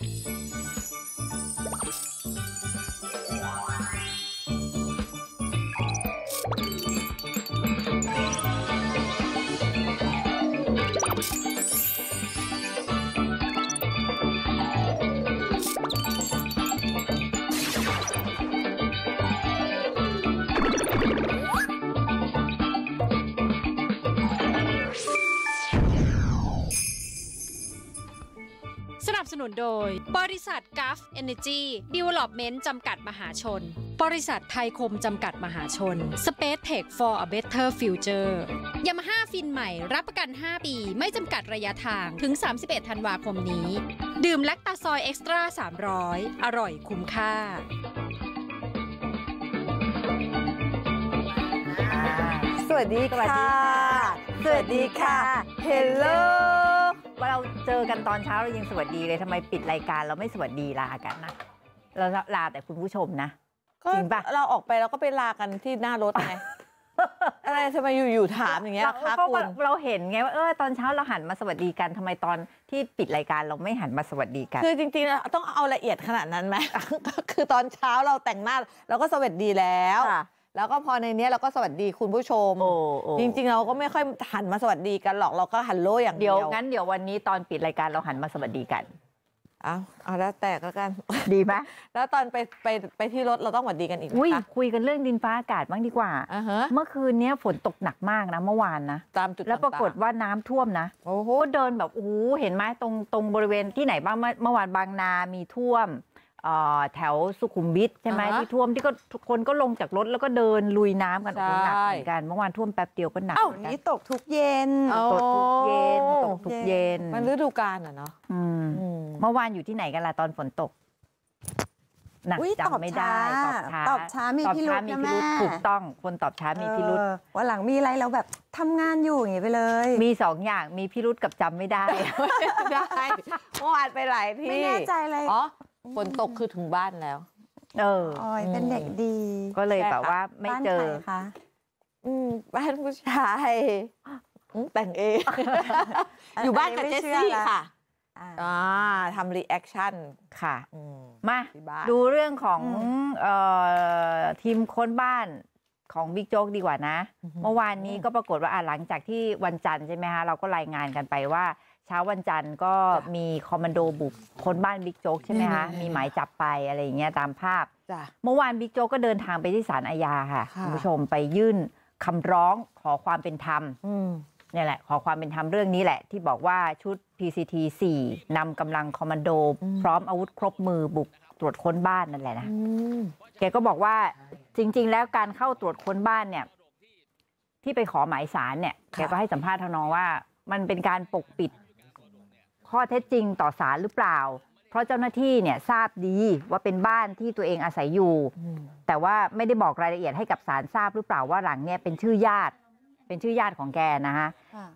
you. โดยบริษัทกัฟเอเนจีดีเวล็อปเมนต์จำกัดมหาชน บริษัทไทยคม จำกัดมหาชน Space Tech for a Better Future ยามาฮ่าฟินใหม่รับประกัน 5 ปีไม่จำกัดระยะทาง ถึง 31 ธันวาคมนี้ ดื่มแลคตาซอยเอ็กซ์ตร้า 300 อร่อยคุ้มค่า สวัสดีค่ะ สวัสดีค่ะ Hello ว่าเราเจอกันตอนเช้าเรายังสวัสดีเลยทำไมปิดรายการเราไม่สวัสดีลากันนะเราลาแต่คุณผู้ชมนะก็จริงปะเราออกไปเราก็ไปลากันที่หน้ารถไงอะไรทำไมอยู่ๆถามอย่างเงี้ยคะคุณเราเห็นไงว่าเออตอนเช้าเราหันมาสวัสดีกันทำไมตอนที่ปิดรายการเราไม่หันมาสวัสดีกัน คือจริงๆต้องเอาละเอียดขนาดนั้นไหมก็คือตอนเช้าเราแต่งหน้าเราก็สวัสดีแล้วแล้วก็พอในนี้เราก็สวัสดีคุณผู้ชม จริง ๆ เราก็ไม่ค่อยหันมาสวัสดีกัน หรอกเราก็หันโลอย่างเดียว งั้นเดี๋ยววันนี้ตอนปิดรายการเราหันมาสวัสดีกันเอาเอาแล้วแตกแล้วกัน ดีไหมแล้วตอนไปไปไปที่รถเราต้องหวัดดีกันอีกนะคะคุยกันเรื่องดินฟ้าอากาศบ้างดีกว่าเมื่อคืนนี้ฝนตกหนักมากนะเมื่อวานนะตามจุดแล้วปรากฏว่าน้ำท่วมนะ โอ้โหเดินแบบโอ้เห็นไหมตรงตรงบริเวณที่ไหนบ้างเมื่อวานบางนา มีท่วมแถวสุขุมวิทใช่ไหมที่ท่วมที่ก็คนก็ลงจากรถแล้วก็เดินลุยน้ำกันหนักเหมือนกัน เมื่อวานท่วมแป๊บเดียวก็หนักเอ้าันี้ตกทุกเย็นตกทุกเย็นตกทุกเย็น มันฤดูกาลอ่ะเนาะเมื่อวานอยู่ที่ไหนกันล่ะตอนฝนตกหนักจำไม่ได้ตอบช้าตอบช้ามีพิรุธนะแม่ถูกต้องคนตอบช้ามีพิรุธว่าหลังมีอะไรเราแบบทำงานอยู่อย่างนี้ไปเลย มีสองอย่างมีพิรุธกับจำไม่ได้ได้เมื่อวานไปหลายที่ไม่แน่ใจเลยอ๋อฝนตกคือถึงบ้านแล้ว เอออยเป็นเด็กดี ก็เลยแบบว่าไม่เจอค่ะ อืม บ้านผู้ชาย แต่งเอง อยู่บ้านกับเจสซี่ค่ะ อ่าทำรีแอคชั่น ค่ะ มา ดูเรื่องของทีมค้นบ้านของบิ๊กโจ๊กดีกว่านะ เมื่อวานนี้ก็ปรากฏว่าหลังจากที่วันจันทร์ใช่ไหมคะเราก็รายงานกันไปว่าช้าวันจันทร์ก็มีคอมมานโดบุกค้นบ้านบิ๊กโจ๊กใช่ไหมคะมีหมายจับไปอะไรอย่างเงี้ยตามภาพเมื่อวานบิ๊กโจ๊กก็เดินทางไปที่ศาลอาญา ค่ะคุณผู้ชมไปยื่นคำร้องขอความเป็นธรรมนี่แหละ ขอความเป็นธรรมเรื่องนี้แหละ ที่บอกว่าชุด PCT 4นำกำลังคอมมานโด พร้อมอาวุธครบมือบุกตรวจค้นบ้านนั่นแหละนะแกก็บอกว่าจริงๆแล้วการเข้าตรวจค้นบ้านเนี่ย ที่ไปขอหมายสารเนี่ยแกก็ให้สัมภาษณ์ทนองว่ามันเป็นการปกปิดข้อเท็จจริงต่อสารหรือเปล่า เพราะเจ้าหน้าที่เนี่ยทราบดีว่าเป็นบ้านที่ตัวเองอาศัยอยู่ แต่ว่าไม่ได้บอกรายละเอียดให้กับสารทราบหรือเปล่าว่าหลังเนี่ยเป็นชื่อญาติ เป็นชื่อญาติของแกนะฮะ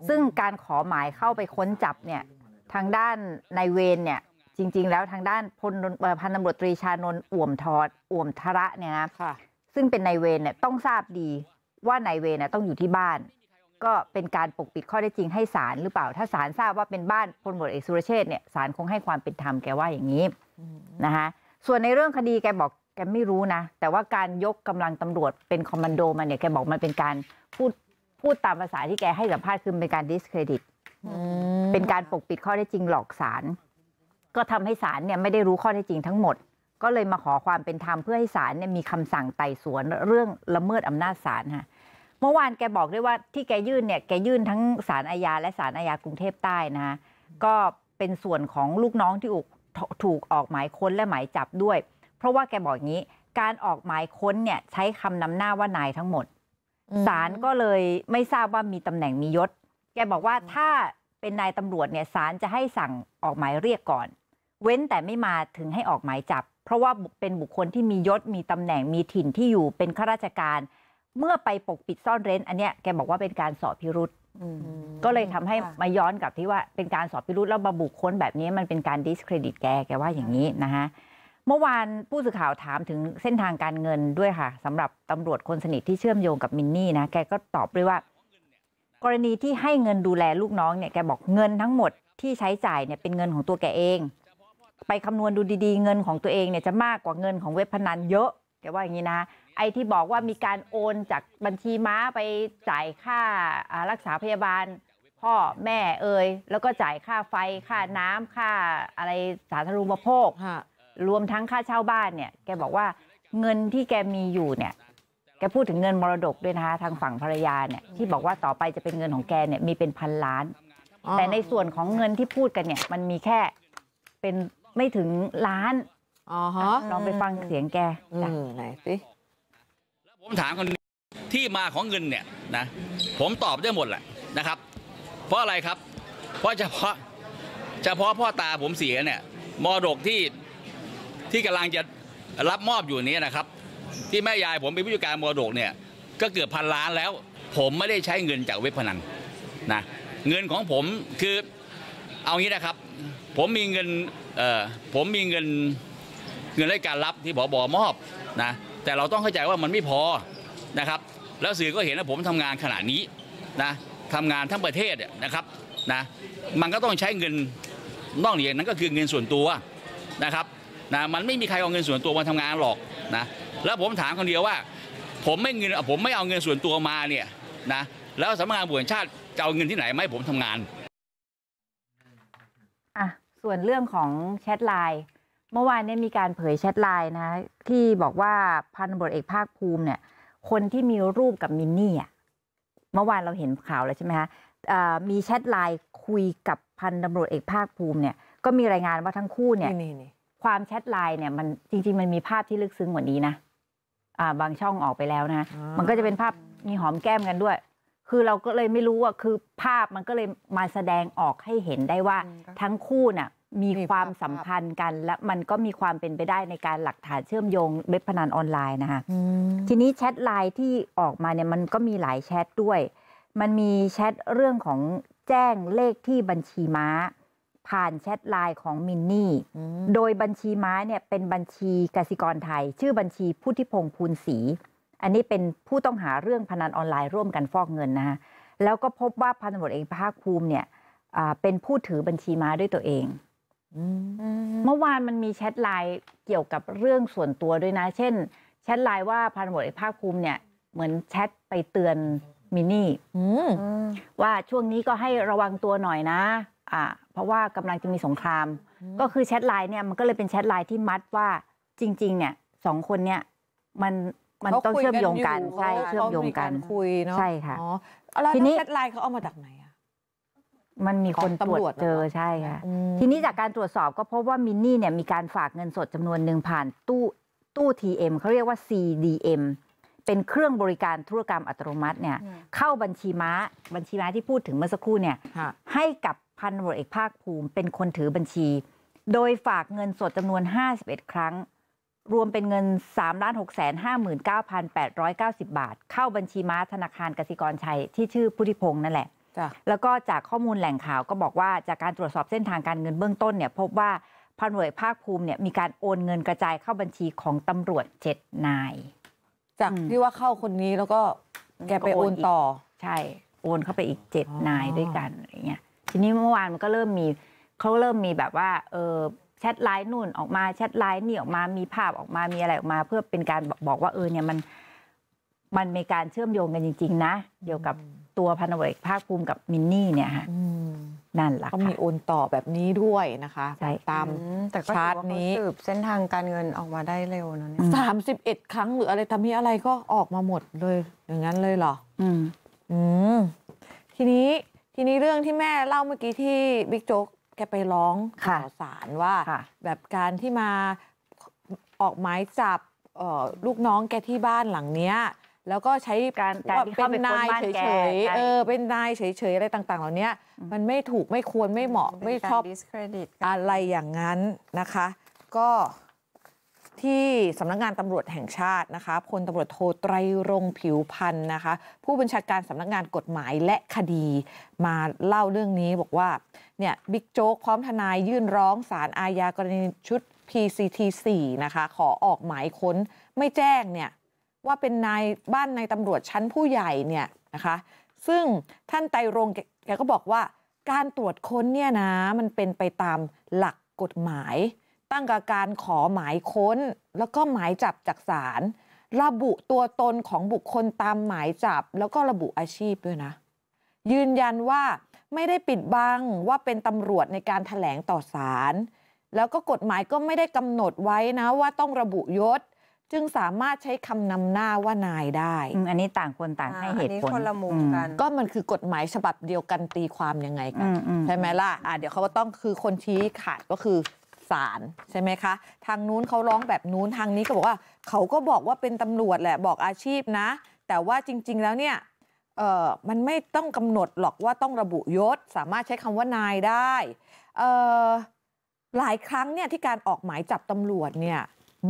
ซึ่งการขอหมายเข้าไปค้นจับเนี่ยทางด้านนายเวนเนี่ยจริงๆ แล้วทางด้านพลพันตำรวจตรีชานนอ่วมทอด อ่วมทระเนี่ยนะซึ่งเป็นนายเวนเนี่ยต้องทราบดีว่านายเวนเนี่ยต้องอยู่ที่บ้านก็เป็นการปกปิดข้อได้จริงให้ศาลหรือเปล่าถ้าศาลทราบว่าเป็นบ้านพลตำรวเอกสุรเชษเนี่ยศาลคงให้ความเป็นธรรมแกว่าอย่างนี้นะคะส่วนในเรื่องคดีแกบอกแกไม่รู้นะแต่ว่าการยกกำลังตำรวจเป็นคอมมานโดมาเนี่ยแกบอกมันเป็นการพูดพูดตามภาษาที่แกให้สัมภาษณ์คือเป็นการดิสเครดิตเป็นการปกปิดข้อได้จริงหลอกศาลก็ทำให้ศาลเนี่ยไม่ได้รู้ข้อได้จริงทั้งหมด ก็เลยมาขอความเป็นธรรมเพื่อให้ศาลเนี่ยมีคำสั่งไต่สวนเรื่องละเมิดอำนาจศาลค่ะเมื่อวานแกบอกด้วยว่าที่แกยื่นเนี่ยแกยื่นทั้งสารอาญาและสารอาญากรุงเทพใต้นะ ก็เป็นส่วนของลูกน้องที่ถูกออกหมายค้นและหมายจับด้วย เพราะว่าแกบอกงี้การออกหมายค้นเนี่ยใช้คำนำหน้าว่านายทั้งหมดสารก็เลยไม่ทราบว่ามีตำแหน่งมียศ แกบอกว่าถ้าเป็นนายตำรวจเนี่ยสารจะให้สั่งออกหมายเรียกก่อน เว้นแต่ไม่มาถึงให้ออกหมายจับ เพราะว่าเป็นบุคคลที่มียศมีตำแหน่งมีถิ่นที่อยู่เป็นข้าราชการเมื่อไปปกปิดซ่อนเร้นอันเนี้ยแกบอกว่าเป็นการสอบพิรุษก็เลยทำให้มาย้อนกลับที่ว่า เป็นการสอบพิรุษแล้วมาบุคคลแบบนี้มันเป็นการดิสเครดิตแกแกว่าอย่างนี้นะคะ เมื่อวานผู้สื่อข่าวถามถึงเส้นทางการเงินด้วยค่ะ สำหรับตำรวจคนสนิทที่เชื่อมโยงกับมินนี่นะ แกก็ตอบด้วยว่า กรณีที่ให้เงินดูแลลูกน้องเนี่ยแกบอกเงินทั้งหมดที่ใช้จ่ายเนี่ยเป็นเงินของตัวแกเอง ไปคำนวณดูดีๆเงินของตัวเองเนี่ยจะมากกว่าเงินของเว็บพนันเยอะ แกว่าอย่างนี้นะไอ้ที่บอกว่ามีการโอนจากบัญชีม้าไปจ่ายค่ารักษาพยาบาล พ่อแม่เอ่ยแล้วก็จ่ายค่าไฟค่าน้ำค่าอะไรสาธารณูปโภครวมทั้งค่าเช่าบ้านเนี่ย แกบอกว่าเงินที่แกมีอยู่เนี่ย แกพูดถึงเงินมรดกด้วยนะคะทางฝั่งภรรยาเนี่ยที่บอกว่าต่อไปจะเป็นเงินของแกเนี่ยมีเป็นพันล้าน แต่ในส่วนของเงินที่พูดกันเนี่ย มันมีแค่เป็นไม่ถึงล้านลองไปฟังเสียงแกไหนสิผมถามคนที่มาของเงินเนี่ยนะผมตอบได้หมดแหละนะครับ เพราะอะไรครับ เพราะเฉพาะเฉพาะพ่อตาผมเสียเนี่ย มอดกที่ที่กำลังจะรับมอบอยู่นี้นะครับ ที่แม่ยายผมเป็นผู้จัดการมอดกเนี่ย ก็เกือบพันล้านแล้ว ผมไม่ได้ใช้เงินจากเว็บพนันนะเงินของผมคือเอางี้นะครับ ผมมีเงินเออผมมีเงินเงินรายการรับที่บอบอมอบนะแต่เราต้องเข้าใจว่ามันไม่พอนะครับ แล้วสื่อก็เห็นว่าผมทำงานขนาดนี้นะทำงานทั้งประเทศนะครับนะมันก็ต้องใช้เงินนอกเหนือนั้นก็คือเงินส่วนตัวนะครับนะมันไม่มีใครเอาเงินส่วนตัวมาทำงานหรอกนะแล้วผมถามคนเดียวว่าผมไม่เงินผมไม่เอาเงินส่วนตัวมาเนี่ยนะแล้วสำนักงานบุญชาติจะเอาเงินที่ไหนไม่ผมทำงานอ่ะส่วนเรื่องของแชทไลน์เมื่อวานเนี่ยมีการเผยแชทไลน์นะที่บอกว่าพันตำรวจเอกภาคภูมิเนี่ย คนที่มีรูปกับมินนี่อ่ะเมื่อวานเราเห็นข่าวแล้วใช่ไหมคะมีแชทไลน์คุยกับพันตำรวจเอกภาคภูมิเนี่ยก็มีรายงานว่าทั้งคู่เนี่ยความแชทไลน์เนี่ย มันจริง ๆมันมีภาพที่ลึกซึ้งกว่านี้นะบางช่องออกไปแล้วนะ มันก็จะเป็นภาพมีหอมแก้มกันด้วย คือเราก็เลยไม่รู้ว่าคือภาพมันก็เลยมาแสดงออกให้เห็นได้ว่าทั้งคู่น่ะมีความสัมพันธ์กันและมันก็มีความเป็นไปได้ในการหลักฐานเชื่อมโยงเว็บพนันออนไลน์นะคะ ทีนี้แชทไลน์ที่ออกมาเนี่ยมันก็มีหลายแชทด้วย มันมีแชทเรื่องของแจ้งเลขที่บัญชีม้าผ่านแชทไลน์ของมินนี่ โดยบัญชีม้าเนี่ยเป็นบัญชีกสิกรไทย ชื่อบัญชีพุทธิพงศ์ภูลศรีอันนี้เป็นผู้ต้องหาเรื่องพนันออนไลน์ร่วมกันฟอกเงินนะคะแล้วก็พบว่าพันตำรวจเอกภาคภูมิเนี่ยเป็นผู้ถือบัญชีม้าด้วยตัวเองเมื่อวานมันมีแชทไลน์เกี่ยวกับเรื่องส่วนตัวด้วยนะ เช่นแชทไลน์ว่าพันธมวเอกภาคภูมิเนี่ยเหมือนแชทไปเตือนมินนี่ว่าช่วงนี้ก็ให้ระวังตัวหน่อยนะอ่าเพราะว่ากำลังจะมีสงคราม ก็คือแชทไลน์เนี่ยมันก็เลยเป็นแชทไลน์ที่มัดว่าจริงๆเนี่ยสองคนเนี่ยมันมันต้องเชื่อมโยงกันใช่เชื่อมโยงกันคุยเนาะใช่ค่ะทีนี้แชทไลน์เขาเอามาจากไหนมันมีคนตรวจเจอ ใช่ค่ะทีนี้จากการตรวจสอบก็พบว่ามินนี่เนี่ยมีการฝากเงินสดจำนวนหนึ่งผ่านตู้ตู้ TM เขาเรียกว่า CDM เป็นเครื่องบริการธุรกรรมอัตโนมัติเนี่ยเข้าบัญชีม้า บัญชีม้าที่พูดถึงเมื่อสักครู่เนี่ยให้กับพันตำรวจเอกภาคภูมิ เป็นคนถือบัญชี โดยฝากเงินสดจำนวน 51 ครั้ง รวมเป็นเงิน3 6 5 9 8 9 0 บาท เข้าบัญชีม้าธนาคารกสิกรชัยที่ชื่อพุทธิพงศ์นั่นแหละแล้วก็จากข้อมูลแหล่งข่าวก็บอกว่า จากการตรวจสอบเส้นทางการเงินเบื้องต้นเนี่ยพบว่าพันหน่วยภาค ภูมิเนี่ยมีการโอนเงินกระจายเข้าบัญชีของตำรวจเจ็ดนาย จากที่ว่าเข้าคนนี้แล้วก็แกไปโอนต่อใช่โอนเข้าไปอีกเจ็ดนายด้วยกันอะไรเงี้ยทีนี้เมื่อวานมันก็เริ่มมีเขาเริ่มมีแบบว่าเออแชทไลน์นู่นออกมาแชทไลน์นี่ออกมามีภาพออกมามีอะไรออกมาเพื่อเป็นการบอกว่าเออเนี่ยมันมันมีการเชื่อมโยงกันจริงๆนะเกี่ยวกับตัวพันธุ์เอกภาคภูมิกับมินนี่เนี่ยฮะนั่นแหละก็มีโอนต่อแบบนี้ด้วยนะคะ ตามชาร์ตนี้สืบเส้นทางการเงินออกมาได้เร็วนะเนี่ยสามสิบเอ็ดครั้งหรืออะไรทำนี้อะไรก็ออกมาหมดเลยอย่างนั้นเลยเหรออืมอืมทีนี้ทีนี้เรื่องที่แม่เล่าเมื่อกี้ที่บิ๊กโจ๊กแกไปร้องข่าวสารว่า แบบการที่มาออกหมายจับลูกน้องแกที่บ้านหลังเนี้ยแล้วก็ใช้การการ่เาป็นนายเฉยๆเออเป็นนายเฉย ๆ อะไรต่าง ๆ เหล่านี้มันไม่ถูกไม่ควรไม่เหมาะไม่ชอบอะไรอย่างนั้นนะคะ ก็ที่สำนักงงานตำรวจแห่งชาตินะคะพลตำรวจโทไตรรงผิวพันธ์นะคะ ผู้บัญชาการสำนักงงานกฎหมายและคดีมาเล่าเรื่องนี้บอกว่าเนี่ยบิ๊กโจ๊ก พร้อมทนายยื่นร้องศาลอาญากรณีชุด PCT4 นะคะขอออกหมายค้นไม่แจ้งเนี่ยว่าเป็นนายบ้านนายตำรวจชั้นผู้ใหญ่เนี่ยนะคะ ซึ่งท่านไตรงแกก็บอกว่า การตรวจค้นเนี่ยนะมันเป็นไปตามหลักกฎหมาย ตั้งกับการขอหมายค้น แล้วก็หมายจับจากศาลระบุตัวตนของบุคคลตามหมายจับแล้วก็ระบุอาชีพด้วยนะยืนยันว่าไม่ได้ปิดบัง ว่าเป็นตำรวจในการถแถลงต่อศาลแล้วก็กฎหมายก็ไม่ได้กำหนดไว้นะว่าต้องระบุยศจึงสามารถใช้คำนำหน้าว่านายได้ อันนี้ต่างคนต่างให้เหตุผลคนละมุมกันก็มันคือกฎหมายฉบับเดียวกันตีความยังไงกัน ใช่ไหมล่ะอ่าเดี๋ยวเขาก็ต้องคือคนชี้ขาดก็คือศาลใช่ไหมคะ ทางนู้นเขาร้องแบบนู้นทางนี้ก็บอกว่า เขาก็บอกว่าเป็นตำรวจแหละบอกอาชีพนะ แต่ว่าจริง ๆ แล้วเนี่ยเออมันไม่ต้องกำหนดหรอกว่าต้องระบุยศ สามารถใช้คำว่านายได้เออหลายครั้งเนี่ยที่การออกหมายจับตำรวจเนี่ย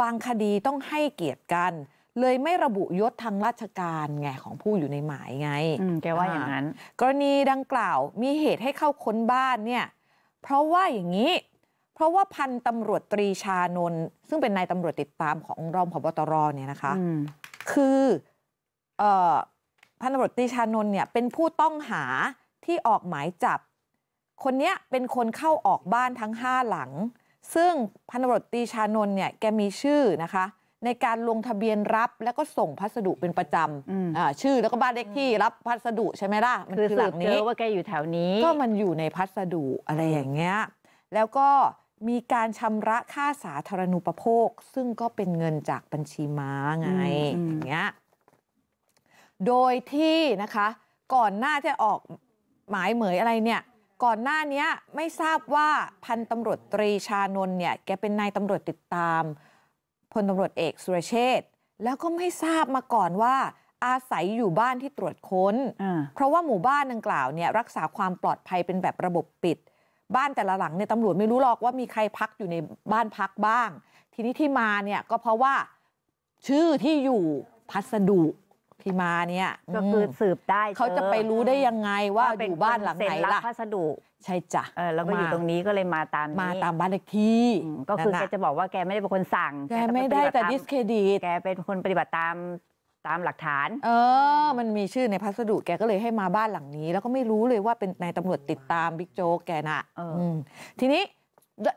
บางคดีต้องให้เกียรติกัน เลยไม่ระบุยศทางราชการไงของผู้อยู่ในหมายไงแกว่าอย่างนั้นกรณีดังกล่าวมีเหตุให้เข้าค้นบ้านเนี่ยเพราะว่าอย่างนี้เพราะว่าพันตำรวจตรีชานน ซึ่งเป็นนายตำรวจติดตามของรองพบตรเนี่ยนะคะคืออพันตำรวจตรีชานนเนี่ยเป็นผู้ต้องหาที่ออกหมายจับ คนเนี้ยเป็นคนเข้าออกบ้านทั้งห้าหลังซึ่งพันธตรตีชานนเนี่ยแกมีชื่อนะคะ ในการลงทะเบียนรับแล้วก็ส่งพัสดุเป็นประจำชื่อแล้วก็บ้านเลขที่รับพัสดุใช่ไหมล่ะมันคือหลักนี้ว่าแกอยู่แถวนี้ก็มันอยู่ในพัสดุอะไรอย่างเงี้ย แล้วก็มีการชำระค่าสาธารณูปโภคซึ่งก็เป็นเงินจากบัญชีม้าไงอย่างเงี้ยโดยที่นะคะก่อนหน้าจะออกหมายเหมยอะไรเนี่ยก่อนหน้านี้ไม่ทราบว่าพันตำรวจตรีชานนเนี่ยแกเป็นนายตำรวจติดตามพลตำรวจเอกสุรเชษฐ์แล้วก็ไม่ทราบมาก่อนว่า อาศัยอยู่บ้านที่ตรวจค้น เพราะว่าหมู่บ้านดังกล่าวเนี่ยรักษาความปลอดภัยเป็นแบบระบบปิด บ้านแต่ละหลังเนี่ยตำรวจไม่รู้หรอกว่ามีใครพักอยู่ในบ้านพักบ้าง ทีนี้ที่มาเนี่ยก็เพราะว่าชื่อที่อยู่พัสดุพี่มาเนี่ยก็คือสืบได้เขาจะไปรู้ได้ยังไงว่าอยู่บ้านหลังไหนล่ะพัสดุใช่จ้ะเออแล้วก็อยู่ตรงนี้ก็เลยมาตามมาตามบ้านเลขที่ก็คือแกจะบอกว่าแกไม่ได้เป็นคนสั่ง แกไม่ได้แต่ดิสเครดิตแกเป็นคนปฏิบัติตามตามหลักฐาน เออ มันมีชื่อในพัสดุแกก็เลยให้มาบ้านหลังนี้ แล้วก็ไม่รู้เลยว่าเป็นนายตำรวจติดตามบิ๊กโจ๊กแกน่ะทีนี้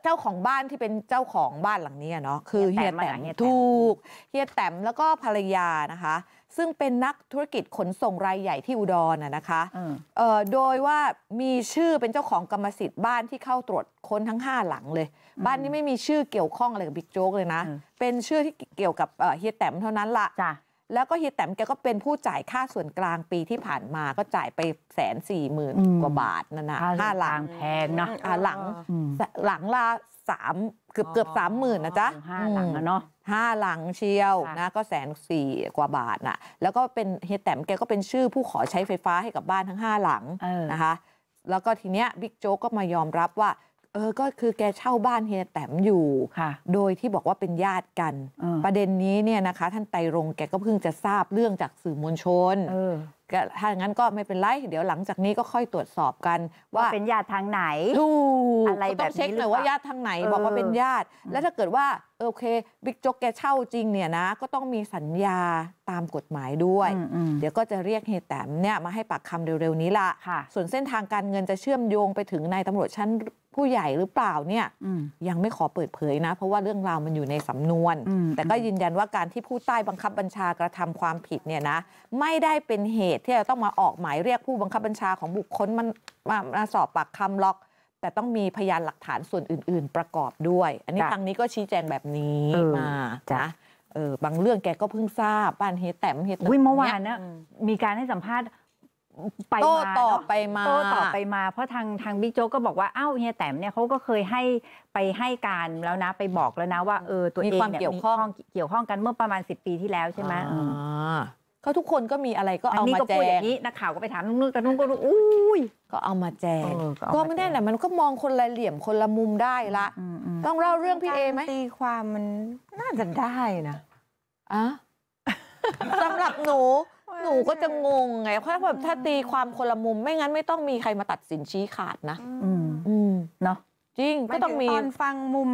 เจ้าของบ้านที่เป็นเจ้าของบ้านหลังนี้เนาะคือเฮียแต้มถูกเฮียแต้มแล้วก็ภรรยานะคะซึ่งเป็นนักธุรกิจขนส่งรายใหญ่ที่อุดรนะนะคะ โดยว่ามีชื่อเป็นเจ้าของกรรมสิทธิ์บ้านที่เข้าตรวจค้นทั้ง 5 หลังเลย บ้านนี้ไม่มีชื่อเกี่ยวข้องอะไรกับบิ๊กโจ๊กเลยนะ เป็นชื่อที่เกี่ยวกับเฮียแตมเท่านั้นละ่ะ แล้วก็เฮียแตมแกก็เป็นผู้จ่ายค่าส่วนกลางปีที่ผ่านมา ก็จ่ายไปแสนสี่หมื่นกว่าบาทนั่นนะห้าหลังแพงนะหลังหลังละสามเกือบเกือบสามหมื่นนะจ๊ะห้าหลังอะเนาะห้าหลังเชียวนะก็แสนสี่กว่าบาทน่ะแล้วก็เป็นเฮแตมแกก็เป็นชื่อผู้ขอใช้ไฟฟ้าให้กับบ้านทั้งห้าหลังนะคะแล้วก็ทีเนี้ยบิ๊กโจ๊กก็มายอมรับว่าเออก็คือแกเช่าบ้านเฮียแตมอยู่โดยที่บอกว่าเป็นญาติกัน ประเด็นนี้เนี่ยนะคะท่านไตรงแกก็เพิ่งจะทราบเรื่องจากสื่อมวลชนถ้าอย่างนั้นก็ไม่เป็นไรเดี๋ยวหลังจากนี้ก็ค่อยตรวจสอบกันว่าเป็นญาติทางไหนอะไรแบบนี้ต้องเช็คหน่อยว่าญาติทางไหนบอกว่าเป็นญาติ แล้วถ้าเกิดว่าโอเคบิ๊กโจ๊กแกเช่าจริงเนี่ยนะก็ต้องมีสัญญาตามกฎหมายด้วย เดี๋ยวก็จะเรียกเฮแตมเนี่ยมาให้ปากคำเร็วๆนี้ละส่วนเส้นทางการเงินจะเชื่อมโยงไปถึงนายตำรวจชั้นผู้ใหญ่หรือเปล่าเนี่ยยังไม่ขอเปิดเผยนะ เพราะว่าเรื่องราวมันอยู่ในสำนวน แต่ก็ยืนยันว่าการที่ผู้ใต้บังคับบัญชากระทำความผิดเนี่ยนะ ไม่ได้เป็นเหตุตุที่จะต้องมาออกหมายเรียกผู้บังคับบัญชาของบุคคลมันมามาสอบปากคำล็อก แต่ต้องมีพยานหลักฐานส่วนอื่น ๆประกอบด้วย อันนี้ทางนี้ก็ชี้แจงแบบนี้ออมาจ้ะเออบางเรื่องแกก็เพิ่งทราบบ้านเฮดแตมเฮดอุ้ยเมื่อวานเนี่ยมีการให้สัมภาษณ์ไปมาต่อไปมาต่ตอไปมาเพราะทางทางบิ๊กโจ๊กก็บอกว่าอ้าวเฮียแตมเนี่ยเขาก็เคยให้ไปให้การแล้วนะ ไปบอกแล้วนะ ว่าเออตัวเองมีความเกี่ยวข้องเกี่ยวข้องกันเมื่อประมาณ10ปีที่แล้วใช่ไหมอมอ่าก็ทุกคนก็มีอะไรก็เอามาแจกอย่างนี้นักข่าวก็ไปถามนุ่งนแต่นุ่งก็รู้อุ้ย ก็เอามาแจกก็ไม่ได้แหละมันก็มองคนละเหลี่ยมคนละมุมได้ละ ต้องเล่าเรื่องพี่เอไหมตีความมันน่าจะได้นะอ่ะสำหรับหนูหนูก็จะงงไงเพราะแบบถ้าตีความคนละมุมไม่งั้นไม่ต้องมีใครมาตัดสินชี้ขาดนะอืมเนาะจริงก็ต้องมีตอนฟังมุม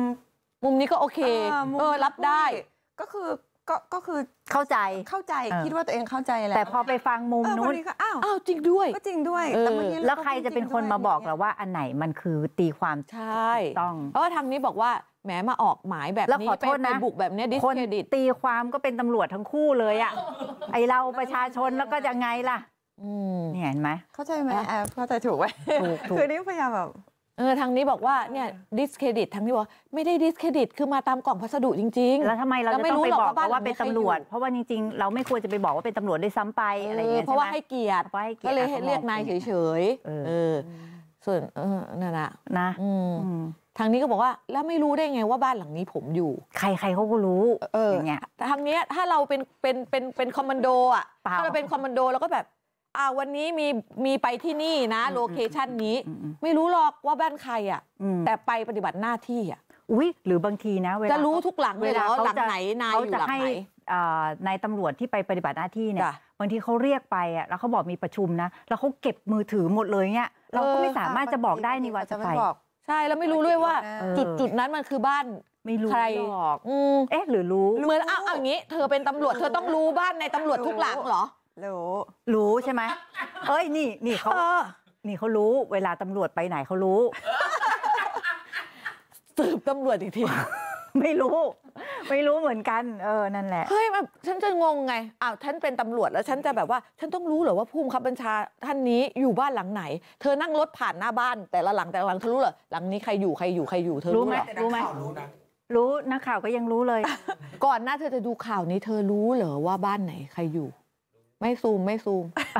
มุมนี้ก็โอเค เออรับได้ ก็คือก็ก็คือเข้าใจเข้าใจคิดว่าตัวเองเข้าใจแล้วแต่พอไปฟังมุมนู้นอ้าวอ้าว จริงด้วย ก็จริงด้วย แล้วใครจะเป็นคนมาบอกเราว่า อันไหนมันคือตีความใช่ต้องเออทางนี้บอกว่าแหมมาออกหมายแบบนี้ไปบุกแบบนี้ดิสเครดิตตีความก็เป็นตำรวจทั้งคู่เลยอ่ะไอเราประชาชนแล้วก็จะไงล่ะเห็นไหมเข้าใจไหมเข้าใจถูกไหมคือนี่พยายามแบบเออทางนี้บอกว่าเนี่ยดิสเครดิตทางนี้บอกไม่ได้ดิสเครดิตคือมาตามกล่องพัสดุจริงๆ แล้วทำไมเราจะต้องไปบอกว่าเป็นตำรวจ เพราะว่าจริงๆ เราไม่ควรจะไปบอกว่าเป็นตำรวจด้ซ้ำไปอะไรอย่างเงี้ยเพราะว่าให้เกียรติก็เลยเรียกนายเฉยๆเออส่วนเออนั่นแหละนะทางนี้ก็บอกว่าแล้วไม่รู้ได้ไงว่าบ้านหลังนี้ผมอยู่ ใครใครเขาก็รู้อย่างเงี้ยทางนี้ถ้าเราเป็นเป็นเป็นเป็นคอมมานโดอ่ะถ้าเราเป็นคอมมานโดเราก็แบบอ่าวันนี้มีมีไปที่นี่นะโลเคชันนี้ ไม่รู้หรอกว่าบ้านใครอ่ะแต่ไปปฏิบัติหน้าที่อ่ะอุ้ยหรือบางทีนะเวลาจะรู้ทุกหลังเวลาหลังไหนนายอยู่หลังไหนนายตำรวจที่ไปปฏิบัติหน้าที่เนี่ยบางทีเขาเรียกไปอ่ะแล้วเขาบอกมีประชุมนะแล้วเขาเก็บมือถือหมดเลยเนี่ยเราก็ไม่สามารถจะบอกได้นี่ว่าจะไปใช่แล้วไม่รู้ด้วยว่าจุดจุดนั้นมันคือบ้านไม่รู้ใครบอกเอ๊ะหรือรู้เหมือนอ้าวอย่างนี้ เธอเป็นตำรวจเธอต้องรู้บ้านในตำรวจทุกหลังเหรอรู้รู้ใช่ไหมเอ้ยนี่นี่เขานี่เขารู้เวลาตำรวจไปไหนเขารู้ สืบตำรวจอีกที ไม่รู้ ไม่รู้เหมือนกันเออ นั่นแหละ เฮ้ยฉันจะงงไงอ้าวฉันเป็นตำรวจแล้วฉันจะแบบว่า ฉันต้องรู้เหรอว่าผู้บังคับบัญชา ท่านนี้อยู่บ้านหลังไหน เธอนั่งรถผ่านหน้าบ้านแต่ละหลังแต่ละหลังเธอรู้เหรอหลังนี้ใครอยู่ใครอยู่ใครอยู่ เธอรู้ไหมรู้ไหมรู้นักข่าวก็ยังรู้เลย ก่อนหน้าเธอจะดูข่าวนี้ เธอรู้เหรอว่าบ้านไหนใครอยู่ไม่ซูมไม่ซูมต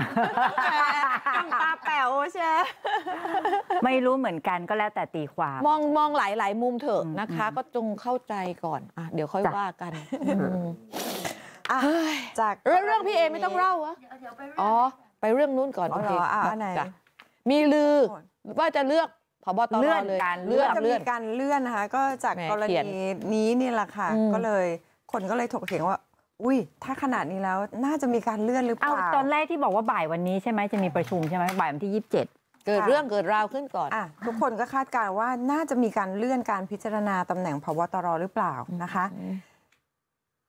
าแป๋วเช่ไม่รู้เหมือนกันก็แล้วแต่ตีความมองมองหลายหลายมุมเถอะนะคะ ก็จงเข้าใจก่อน อ่ะเดี๋ยวค่อยว่ากันจากเรื่องพี่เอไม่ต้องเล่าหะอ๋อ ไปเรื่องนู้นก่อนโอเคมีลือ ว่าจะเลือกพบตรเลื่อนการเลื่อนจะมีการเลื่อนนะคะ ก็จากกรณีนี้นี่แหละค่ะก็เลยคนก็เลยถกเถียงว่าอุ้ยถ้าขนาดนี้แล้วน่าจะมีการเลื่อนหรือเปล่าตอนแรกที่บอกว่าบ่ายวันนี้ใช่ไหมจะมีประชุมใช่ไหมบ่ายวันที่27 เกิดเรื่องเกิดราวขึ้นก่อนอทุกคนก็คาดการว่าน่าจะมีการเลื่อนการพิจารณาตำแหน่งพบตรหรือเปล่านะคะ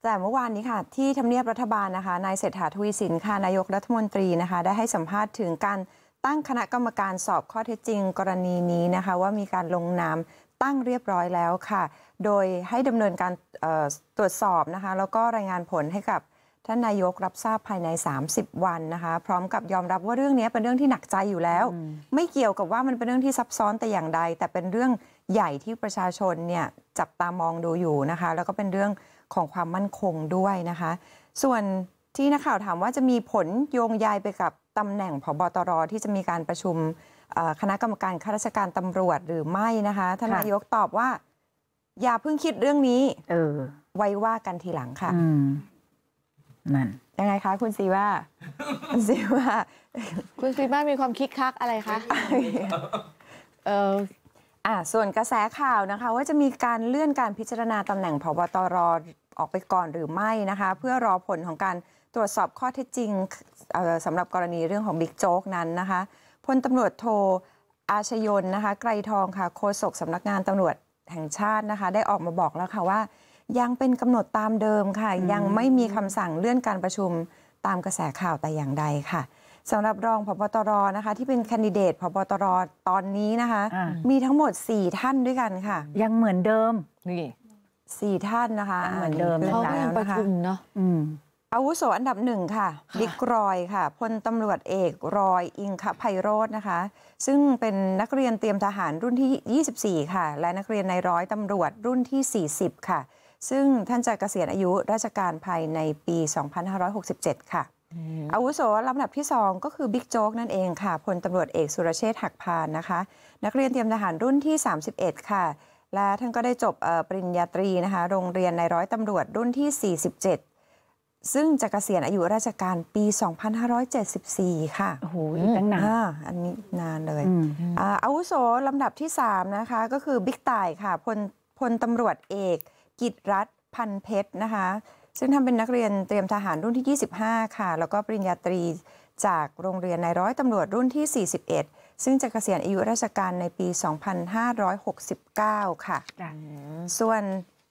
แต่เมื่อวานนี้ค่ะที่ทำเนียบรัฐบาลนะคะนายเศรษฐาทวีสินค่ะนายกรัฐมนตรีนะคะ ได้ให้สัมภาษณ์ถึงการตั้งคณะกรรมการสอบข้อเท็จจริงกรณีนี้นะคะ ว่ามีการลงนามตั้งเรียบร้อยแล้วค่ะโดยให้ดำเนินการตรวจสอบนะคะ แล้วก็รายงานผลให้กับท่านนายกรับทราบภายใน 30 วันนะคะพร้อมกับยอมรับว่าเรื่องนี้เป็นเรื่องที่หนักใจอยู่แล้ว ไม่เกี่ยวกับว่ามันเป็นเรื่องที่ซับซ้อนแต่อย่างใด แต่เป็นเรื่องใหญ่ที่ประชาชนเนี่ยจับตามองดูอยู่นะคะแล้วก็เป็นเรื่องของความมั่นคงด้วยนะคะส่วนที่นักข่าวถามว่าจะมีผลโยงใยไปกับตำแหน่งผบตรที่จะมีการประชุมคณะกรรมการข้าราชการตำรวจหรือไม่นะคะท่านนายกตอบว่าอย่าเพิ่งคิดเรื่องนี้เออไว้ว่ากันทีหลังค่ะนั่น ยังไงคะ คุณซีว่าคุณซีว่าคุณซีว่ามีความคิดคักอะไรคะเอออ่าส่วนกระแสข่าวนะคะ ว่าจะมีการเลื่อนการพิจารณาตำแหน่งพบตรออกไปก่อนหรือไม่นะคะ เพื่อรอผลของการตรวจสอบข้อเท็จจริงสำหรับกรณีเรื่องของบิ๊กโจ๊กนั้นนะคะพลตำรวจโทอาชยนนะคะ ไกรทองค่ะโฆษกสำนักงานตำรวจแห่งชาตินะคะ ได้ออกมาบอกแล้วค่ะว่ายังเป็นกำหนดตามเดิมค่ะ ยังไม่มีคำสั่งเลื่อนการประชุมตามกระแสข่าวแต่อย่างใดค่ะสำหรับรองพบตรนะคะ ที่เป็นแคนดิเดตพบตรตอนนี้นะคะ มีทั้งหมด 4 ท่านด้วยกันค่ะ ยังเหมือนเดิมนี่สท่านนะคะ เหมือนเดิมเล้วนยคะเแล้ระวนะระชุมเนาะอาวุโสอันดับหนึ่งค่ะ บิ๊กรอยค่ะ พลตำรวจเอกรอยอิงคภัยโรจนะคะ ซึ่งเป็นนักเรียนเตรียมทหารรุ่นที่ 24 ค่ะ และนักเรียนในร้อยตำรวจรุ่นที่ 40 ค่ะ ซึ่งท่านจะเกษียณอายุราชการภายในปี 2567 ค่ะอาวุโสลำดับที่ 2 ก็คือบิ๊กโจ๊กนั่นเองค่ะ พลตำรวจเอกสุรเชษฐ์หักพานนะคะ นักเรียนเตรียมทหารรุ่นที่ 31 ค่ะ และท่านก็ได้จบปริญญาตรีนะคะ โรงเรียนในร้อยตำรวจรุ่นที่ 47ซึ่งจะกะเกษียณอายุราชการปี 2574 ค่ะโอ้โหอีกตั้งนานอันนี้นานเลยอาวุโสลำดับที่ 3 นะคะ ก็คือบิ๊กต่ายค่ะพลพลตำรวจเอกกิตรัตพันเพชรนะคะ ซึ่งทำเป็นนักเรียนเตรียมทหารรุ่นที่ 25 ค่ะ แล้วก็ปริญญาตรีจากโรงเรียนนายร้อยตำรวจรุ่นที่ 41 ซึ่งจะเกษียณอายุราชการในปี 2569 ค่ะ ส่วน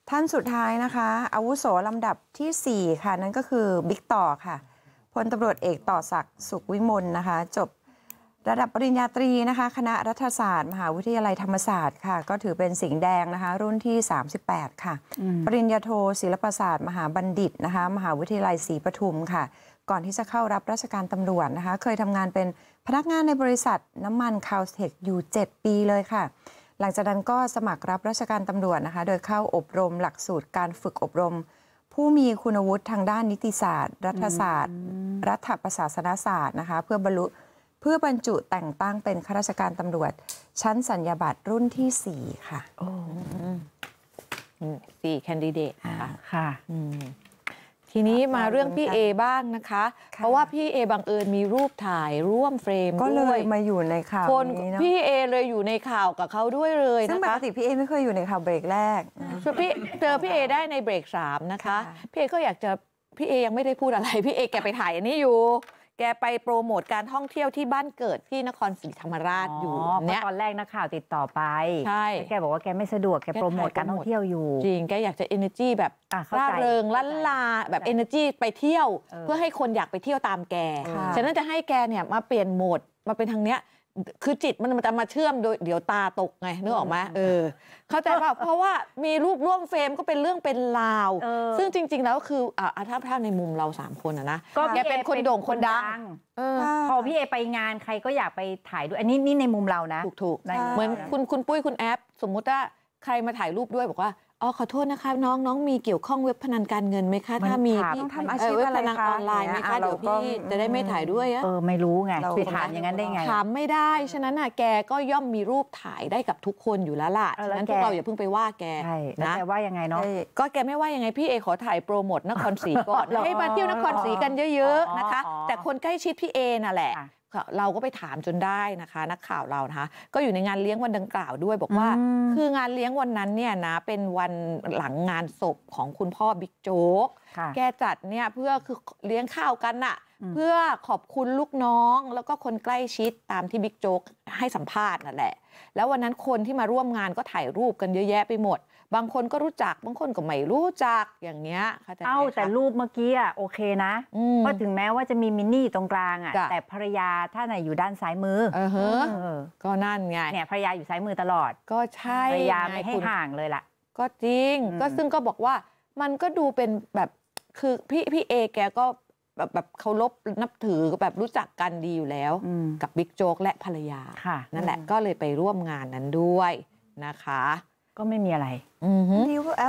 ท่านสุดท้ายนะคะอาวุโสลำดับที่ 4 ค่ะ นั่นก็คือบิ๊กต่อค่ะพลตำรวจเอกต่อศักดิ์สุขวิมลนะคะ จบระดับปริญญาตรีนะคะ คณะรัฐศาสตร์ มหาวิทยาลัยธรรมศาสตร์ค่ะ ก็ถือเป็นสิงแดงนะคะรุ่นที่ 38 ค่ะ ปริญญาโทศิลปศาสตร์มหาบัณฑิตนะคะมหาวิทยาลัยศรีปทุมค่ะ ก่อนที่จะเข้ารับราชการตำรวจนะคะ เคยทำงานเป็นพนักงานในบริษัทน้ำมันคาวสเทคอยู่7ปี เลยค่ะหลังจากนั้นก็สมัครรับราชการตำรวจนะคะ โดยเข้าอบรมหลักสูตรการฝึกอบรม ผู้มีคุณวุฒิทางด้านนิติศาสตร์ รัฐศาสตร์ รัฐประศาสนศาสตร์นะคะ เพื่อบรรลุเพื่อบรรจุแต่งตั้งเป็นข้าราชการตำรวจชั้นสัญญาบัตรรุ่นที่ 4 ค่ะโอ้สี่แคนดิเดตค่ะทีนี้มาเรื่องพี่เอบ้างนะคะ เพราะว่าพี่เอบังเอิญมีรูปถ่าย ร่วมเฟรมก็เลยมาอยู่ในข่าวคนพี่เอเลยอยู่ในข่าวกับเขาด้วยเลยนะคะซึ่งปกติพี่เอไม่เคยอยู่ในข่าวเบรกแรกพี่เจอพี่เอได้ในเบรกสามนะคะพี่เอก็อยากจะพี่เอยังไม่ได้พูดอะไรพี่เอแกไปถ่ายอันนี้อยู่แกไปโปรโมทการท่องเที่ยวที่บ้านเกิดที่นครศรีธรรมราชอยู่เนี่ยตอนแรกนักข่าวติดต่อไปใช่แกบอกว่าแกไม่สะดวกแกโปรโมทการท่องเที่ยวอยู่ จริงแกอยากจะเอเนอร์จีแบบร่าเริงลัานลาแบบเอเนอร์จีไปเที่ยว เพื่อให้คนอยากไปเที่ยวตามแก ฉะนั้นจะให้แกเนี่ยมาเปลี่ยนโหมดมาเป็นทางเนี้ยคือจิตมันมันจะมาเชื่อมโดยเดี๋ยวตาตกไงนึกออกไหมเออ เข้าใจป่ะ เพราะว่ามีรูปร่วมเฟรมก็เป็นเรื่องเป็นราว ซึ่งจริงๆแล้วคืออ่าถ้าถ้าในมุมเราสามคนอะนะก็แกเป็นคนโด่งคนดังพอพี่เอไปงานใครก็อยากไปถ่ายด้วย อันนี้นี่ในมุมเรานะ ถูกถูกเหมือนคุณคุณปุ้ยคุณแอฟสมมุติว่าใครมาถ่ายรูปด้วยบอกว่าอ๋อขอโทษนะคะน้องน้องมีเกี่ยวข้องเว็บพนันการเงินไหมคะ ถ้ามีพี่ทำอาชีพอะไรคะออนไลน์ไหมคะเดี๋ยวพี่จะได้ไม่ถ่ายด้วยอะเออไม่รู้ไงไปถามอย่างนั้นได้ไงถามไม่ได้ ฉะนั้นอ่ะแกก็ย่อมมีรูปถ่ายได้กับทุกคนอยู่แล้วล่ะฉะนั้นพวกเราอย่าเพิ่งไปว่าแกนะแกว่ายังไงเนาะก็แกไม่ว่ายังไงพี่เอขอถ่ายโปรโมทนครศรีก่อนให้มาเที่ยวนครศรีกันเยอะๆนะคะ แต่คนใกล้ชิดพี่เอน่ะแหละเราก็ไปถามจนได้นะคะ นักข่าวเรานะคะ ก็อยู่ในงานเลี้ยงวันดังกล่าวด้วยบอกว่า คืองานเลี้ยงวันนั้นเนี่ยนะเป็นวันหลังงานศพของคุณพ่อบิ๊กโจ๊กแกจัดเนี่ยเพื่อคือเลี้ยงข้าวกันอะเพื่อขอบคุณลูกน้องแล้วก็คนใกล้ชิดตามที่บิ๊กโจ๊กให้สัมภาษณ์นั่นแหละ แล้ววันนั้นคนที่มาร่วมงานก็ถ่ายรูปกันเยอะแยะไปหมดบางคนก็รู้จักบางคนก็ไม่รู้จักอย่างเงี้ยเอ้า แต่รูปเมื่อกี้อ่ะโอเคนะก็ถึงแม้ว่าจะมีมินนี่ตรงกลางอ่ะแต่ภรรยาท่านอยู่ด้านซ้ายมือเออ ก็นั่นไงเนี่ยภรรยาอยู่ซ้ายมือตลอด ก็ใช่ภรรยาไม่ให้ห่างเลยล่ะ ก็จริงก็ซึ่งก็บอกว่ามันก็ดูเป็นแบบคือพี่พี่เอแกก็แบบแบบเคารพนับถือแบบรู้จักกันดีอยู่แล้วกับบิ๊กโจ๊กและภรรยานั่นแหละก็เลยไปร่วมงานนั้นด้วยนะคะก็ไม่มีอะไร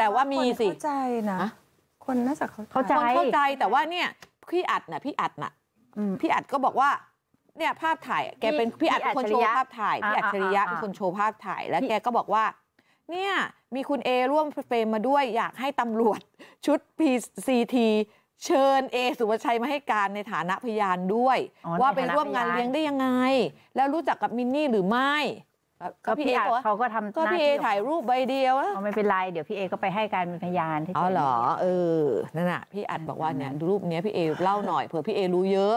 แต่ว่ามีสิเข้าใจนะ คนน่าจะเข้าใจคนเข้าใจ แต่ว่าเนี่ย พี่อัดนะพี่อัดนะพี่อัดก็บอกว่าเนี่ยภาพถ่าย แกเป็นพี่อัดคนโชว์ภาพถ่ายพี่อัจฉริยะเป็นคนโชว์ภาพถ่ายแล้วแกก็บอกว่า เนี่ยมีคุณเอร่วมเฟรมมาด้วยอยากให้ตำรวจ ชุดพีซีทีเชิญเอสุวชัยมาให้การในฐานะพยานด้วย ว่าไปร่วมงานเลี้ยงได้ยังไง แล้วรู้จักกับมินนี่หรือไม่ก็พี่เอเขาก็ทำก็พี่เอถ่ายรูปใบเดียวอะไม่เป็นไรเดี๋ยวพี่เอก็ไปให้การเป็นพยานที่อ๋อเหรอเออนั่นน่ะพี่อัดบอกว่าเนี่ยรูปเนี้ยพี่เอเล่าหน่อยเผื่อพี่เอรู้เยอะ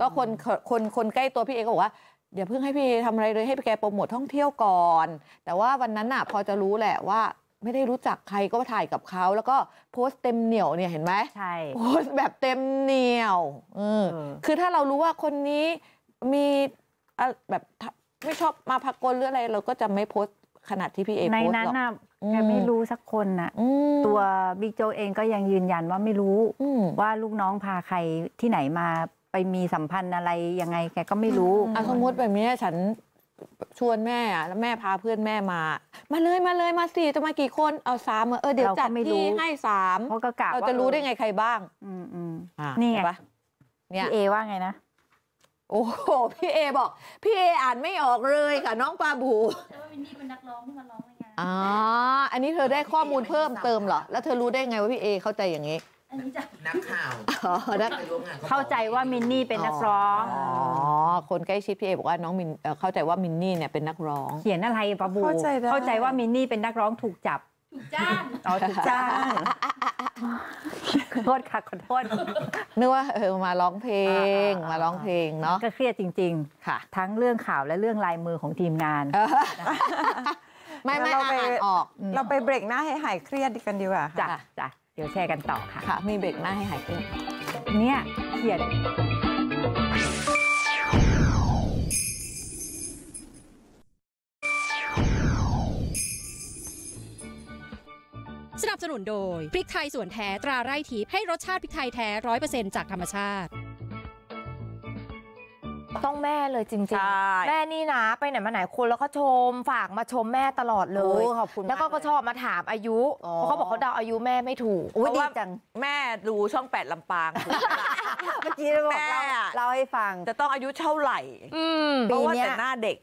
ก็คนคนคนใกล้ตัวพี่เอก็บอกว่าเดี๋ยวเพิ่งให้พี่เอทำอะไรเลยให้แกโปรโมทท่องเที่ยวก่อน แต่ว่าวันนั้นน่ะ พอจะรู้แหละว่าไม่ได้รู้จักใครก็ถ่ายกับเขาแล้วก็โพสต์เต็มเหนียวเนี่ยเห็นไหมใช่โพสต์แบบเต็มเหนียวเออคือถ้าเรารู้ว่าคนนี้มีแบบไม่ชอบ มาพักกลหรืออะไรเราก็จะไม่โพสขนาดที่พี่เอโพสต์นั้นน่ะแกไม่รู้สักคนน่ะตัวบิ๊กโจเองก็ยังยืนยันว่าไม่รู้ ว่าลูกน้องพาใครที่ไหนมาไปมีสัมพันธ์อะไรยังไงแกก็ไม่รู้อ่ะสมมติแบบนี้ฉันชวนแม่อ่ะแล้วแม่พาเพื่อนแม่มา มาเลยมาเลยมาสี่จะมากี่คนเอาสามเออเดี๋ยวจัดพที่ให้สามเาก็กราวาจะรู้ได้ไงใครบ้าง อืมอ่นี่ไงพี่เอว่าไงนะโอ้โหพี่เอบอกพี่เออ่านไม่ออกเลยค่ะน้องปลาบูแต่ว่าวินนี่เป็นนักร้องที่มาร้องในงาอ๋ออันนี้เธอได้ข้อมูลเพิ่มเติมเหรอแล้วเธอรู้ได้ไงว่าพี่เอเข้าใจอย่างนี้อันนี้จากนักข่าวนักเข้าใจว่ามินนี่เป็นนักร้องอ๋อคนใกล้ชิดพี่เอบอกว่าน้องมินเข้าใจว่ามินนี่เนี่ยเป็นนักร้องเขียนอะไรปะบูเข้าใจว่ามินนี่เป็นนักร้องถูกจับถูกจ้างอ๋อถูกจ้างโทษค่ะขอโทษนึกว่าเออมาร้องเพลง มาร้องเพลงเนาะก็เครียดจริง ๆ ค่ะ ทั้งเรื่องข่าวและเรื่องลายมือของทีมงานไม่ไม่อราปออกเราไปเบรกหน้าให้หายเครียดกันดีกว่าจ้ะจ้ะเดี๋ยวแชร์กันต่อค่ะค่ะมีเบรกหน้าให้หายเครียดเนี่ยเขียนสนุนโดย พริกไทยส่วนแท้ตราไร่ทิพย์ให้รสชาติพริกไทยแท้ร้อยเปอร์เซ็นต์จากธรรมชาติ ต้องแม่เลยจริง ๆ แม่นี่นะ ไปไหนมาไหนคนแล้วก็ชมฝากมาชมแม่ตลอดเลยอขอบคุณแล้วก็ก็ชอบมาถามอายุ เพราะเขาบอกเขาเดาอายุแม่ไม่ถูกเพราะดีว่าจัง แม่รู้ช่องแปดลำปางเมื่อกี้เราบอกเล่าเล่าให้ฟังจะต้องอายุเท่าไหร่เพราะว่าแต่หน้าเด็ก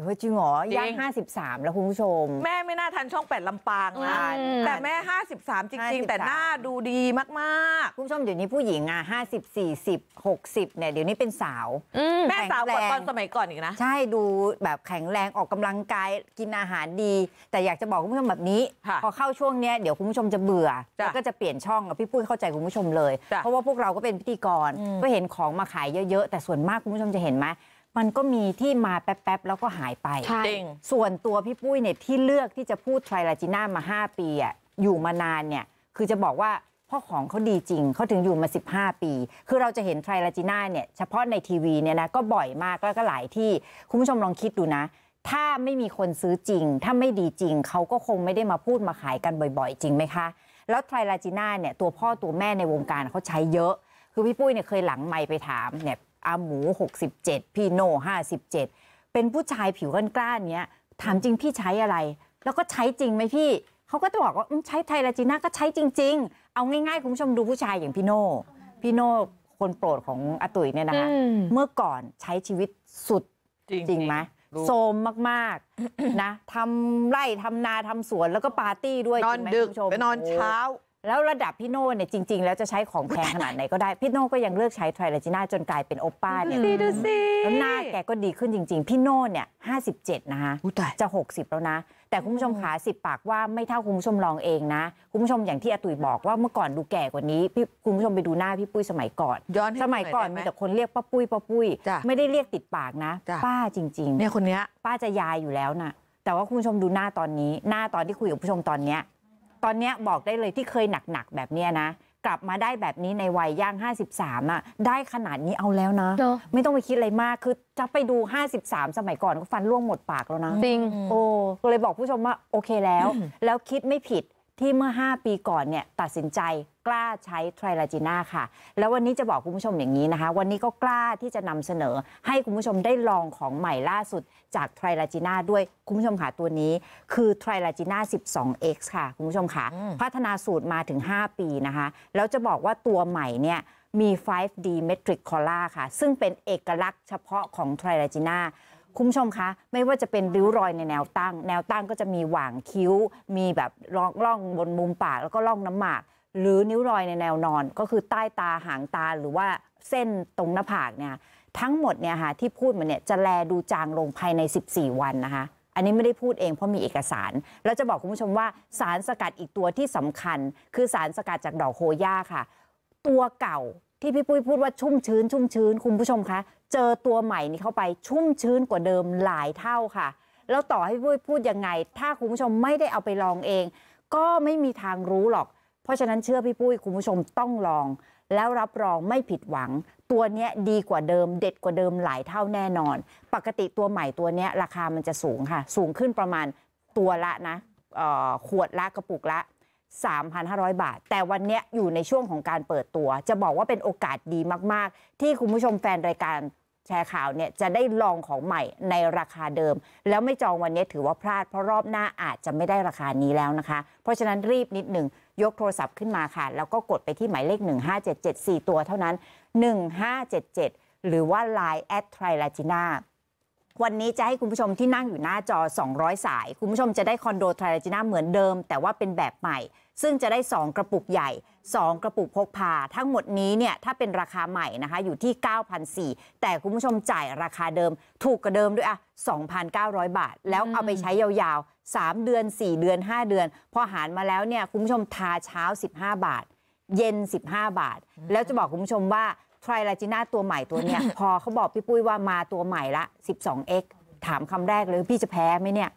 เฮ้ยจริงเหรอย่าง 53 แล้วคุณผู้ชม แม่ไม่น่าทันช่องแปดลำปางนะแต่แม่ 53 จริงๆ53แต่หน้าดูดีมาก ๆ คุณผู้ชมเดี๋ยวนี้ผู้หญิงอ่ะ50 40 60 เนี่ยเดี๋ยวนี้เป็นสาว แม่สาวกว่าข็งแรงตอนสมัยก่อนอีกนะ ใช่ดูแบบแข็งแรงออกกำลังกายกินอาหารดี แต่อยากจะบอกคุณผู้ชมแบบนี้ พอเข้าช่วงเนี้ยเดี๋ยวคุณผู้ชมจะเบื่อแล้วก็จะเปลี่ยนช่อง่พี่ปุ้ยเข้าใจคุณผู้ชมเลย เพราะว่าพวกเราก็เป็นพิธีกรก็เห็นของมาขายเยอะๆแต่ส่วนมากคุณผู้ชมจะเห็นไหมมันก็มีที่มาแป๊บๆ แล้วก็หายไปส่วนตัวพี่ปุ้ยเนี่ยที่เลือกที่จะพูดไทรลาจิน่ามา 5 ปีอะอยู่มานานเนี่ยคือจะบอกว่าพ่อของเขาดีจริง เขาถึงอยู่มา 15 ปี คือเราจะเห็นไทรลาจิน่าเนี่ยเฉพาะในทีวีเนี่ยนะก็บ่อยมากแล้วก็หลายที่คุณผู้ชมลองคิดดูนะ ถ้าไม่มีคนซื้อจริง ถ้าไม่ดีจริง เขาก็คงไม่ได้มาพูดมาขายกันบ่อยๆ จริงไหมคะแล้วไทรลาจิน่าเนี่ยตัวพ่อตัวแม่ในวงการเขาใช้เยอะคือพี่ปุ้ยเนี่ยเคยหลังไมค์ไปถามเนี่ยอาหมู 67 พี่โน่57เป็นผู้ชายผิวกล้านๆเนี้ยถามจริงพี่ใช้อะไร แล้วก็ใช้จริงไหมพี่ เขาก็จะบอกว่าใช้ไทยลาจีน่าก็ใช้จริงๆ เอาง่ายๆคุณผู้ชมดูผู้ชายอย่างพี่โน่พี่โน่คนโปรดของอาตุ๋ยเนี่ยนะคะเมื่อก่อนใช้ชีวิตสุดจริงไหมโซมมากๆนะทำไร่ทำนาทำสวนแล้วก็ปาร์ตี้ด้วยนอนดึกไปนอนเช้าแล้วระดับพี่โน่เนี่ยจริง ๆ แล้วจะใช้ของแพงขนาดไหนก็ได้ พี่โน่ก็ยังเลือกใช้ไทรลจิน่าจนกลายเป็นโอปป้าเนี่ยดูสิดูสิแล้วหน้าแกก็ดีขึ้นจริง ๆ พี่โน่เนี่ยห้าสิบเจ็ดนะคะจะหกสิบแล้วนะ แต่คุณผู้ชมขาสิบปากว่าไม่เท่าคุณผู้ชมลองเองนะ คุณผู้ชมอย่างที่อาตุยบอกว่าเมื่อก่อนดูแก่กว่านี้พี่คุณผู้ชมไปดูหน้าพี่ปุ้ยสมัยก่อนย้อน สมัยก่อนมีแต่คนเรียกป้าปุ้ยป้าปุ้ยไม่ได้เรียกติดปากนะป้าจริงๆเนี่ยคนเนี้ยป้าจะยายอยู่แล้วนะแต่ว่าคุณผู้ชมดูหน้าตอนนี้ หน้าตอนที่คุยกับผู้ชมตอนเนี้ยตอนนี้บอกได้เลยที่เคยหนัก ๆ แบบนี้นะ กลับมาได้แบบนี้ในวัยย่าง 53อ่ะได้ขนาดนี้เอาแล้วนะะไม่ต้องไปคิดอะไรมากคือจะไปดู 53 สมัยก่อนก็ฟันร่วงหมดปากแล้วนะ จริงโอ้ก็เลยบอกผู้ชมว่าโอเคแล้ว แล้วคิดไม่ผิดที่เมื่อ 5 ปีก่อนเนี่ยตัดสินใจกล้าใช้ไทรลาจีน่าค่ะ แล้ววันนี้จะบอกคุณผู้ชมอย่างนี้นะคะ วันนี้ก็กล้าที่จะนำเสนอให้คุณผู้ชมได้ลองของใหม่ล่าสุดจากไทรลาจีน่าด้วยคุณผู้ชมค่ะ ตัวนี้คือไทรลาจีน่า 12x ค่ะคุณผู้ชมค่ะพัฒนาสูตรมาถึง 5 ปีนะคะ แล้วจะบอกว่าตัวใหม่เนี่ยมี 5D metric collar ค่ะ ซึ่งเป็นเอกลักษณ์เฉพาะของไทรลาจีน่าคุณผู้ชมคะไม่ว่าจะเป็นริ้วรอยในแนวตั้ง แนวตั้งก็จะมีหว่างคิ้ว มีแบบร่องร่องบนมุมปากแล้วก็ร่องน้ำหมากหรือนิ้วรอยในแนวนอนก็คือใต้ตาหางตาหรือว่าเส้นตรงหน้าผากเนี่ยทั้งหมดเนี่ยค่ะที่พูดมาเนี่ยจะแลดูจางลงภายใน 14 วันนะคะ อันนี้ไม่ได้พูดเองเพราะมีเอกสาร แล้วจะบอกคุณผู้ชมว่าสารสกัดอีกตัวที่สำคัญ คือสารสกัดจากดอกโฮย่าค่ะ ตัวเก่าที่พี่ปุ้ยพูดว่าชุ่มชื้นชุ่มชื้นคุณผู้ชมคะเจอตัวใหม่นี้เข้าไปชุ่มชื้นกว่าเดิมหลายเท่าค่ะ แล้วต่อให้พูดพูดยังไง ถ้าคุณผู้ชมไม่ได้เอาไปลองเอง ก็ไม่มีทางรู้หรอกเพราะฉะนั้นเชื่อพี่ปุ้ย คุณผู้ชมต้องลอง แล้วรับรองไม่ผิดหวังตัวเนี้ยดีกว่าเดิมเด็ดกว่าเดิมหลายเท่าแน่นอน ปกติตัวใหม่ตัวเนี้ยราคามันจะสูงค่ะสูงขึ้นประมาณตัวละนะขวดละกระปุกละ 3,500 บาท แต่วันนี้อยู่ในช่วงของการเปิดตัว จะบอกว่าเป็นโอกาสดีมาก ๆ ที่คุณผู้ชมแฟนรายการแชร์ข่าวเนี่ยจะได้ลองของใหม่ในราคาเดิม แล้วไม่จองวันนี้ถือว่าพลาดเพราะรอบหน้าอาจจะไม่ได้ราคานี้แล้วนะคะ เพราะฉะนั้นรีบนิดหนึ่งยกโทรศัพท์ขึ้นมาค่ะ แล้วก็กดไปที่หมายเลข 1577 4 ตัวเท่านั้น 1577 หรือว่า Line แอดไทรลาจิน่าวันนี้จะให้คุณผู้ชมที่นั่งอยู่หน้าจอ 200 สาย คุณผู้ชมจะได้คอนโดไทรลาจิน่าเหมือนเดิม แต่ว่าเป็นแบบใหม่ ซึ่งจะได้ 2 กระปุกใหญ่2 กระปุกพกพาทั้งหมดนี้เนี่ยถ้าเป็นราคาใหม่นะคะอยู่ที่9,004แต่คุณผู้ชมจ่ายราคาเดิมถูกกว่าเดิมด้วยอ่ะ2,900 บาท แล้วเอาไปใช้ยาว ๆ 3 เดือน 4 เดือน 5 เดือน พอหารมาแล้วเนี่ยคุณผู้ชมทาเช้า 15 บาท เย็น 15 บาท แล้วจะบอกคุณผู้ชมว่าทริลาจิน่าตัวใหม่ตัวเนี้ยพอเขาบอกพี่ปุ้ยว่ามาตัวใหม่ละ 12x ถามคำแรกเลยพี่จะแพ้ไหมเนี่ย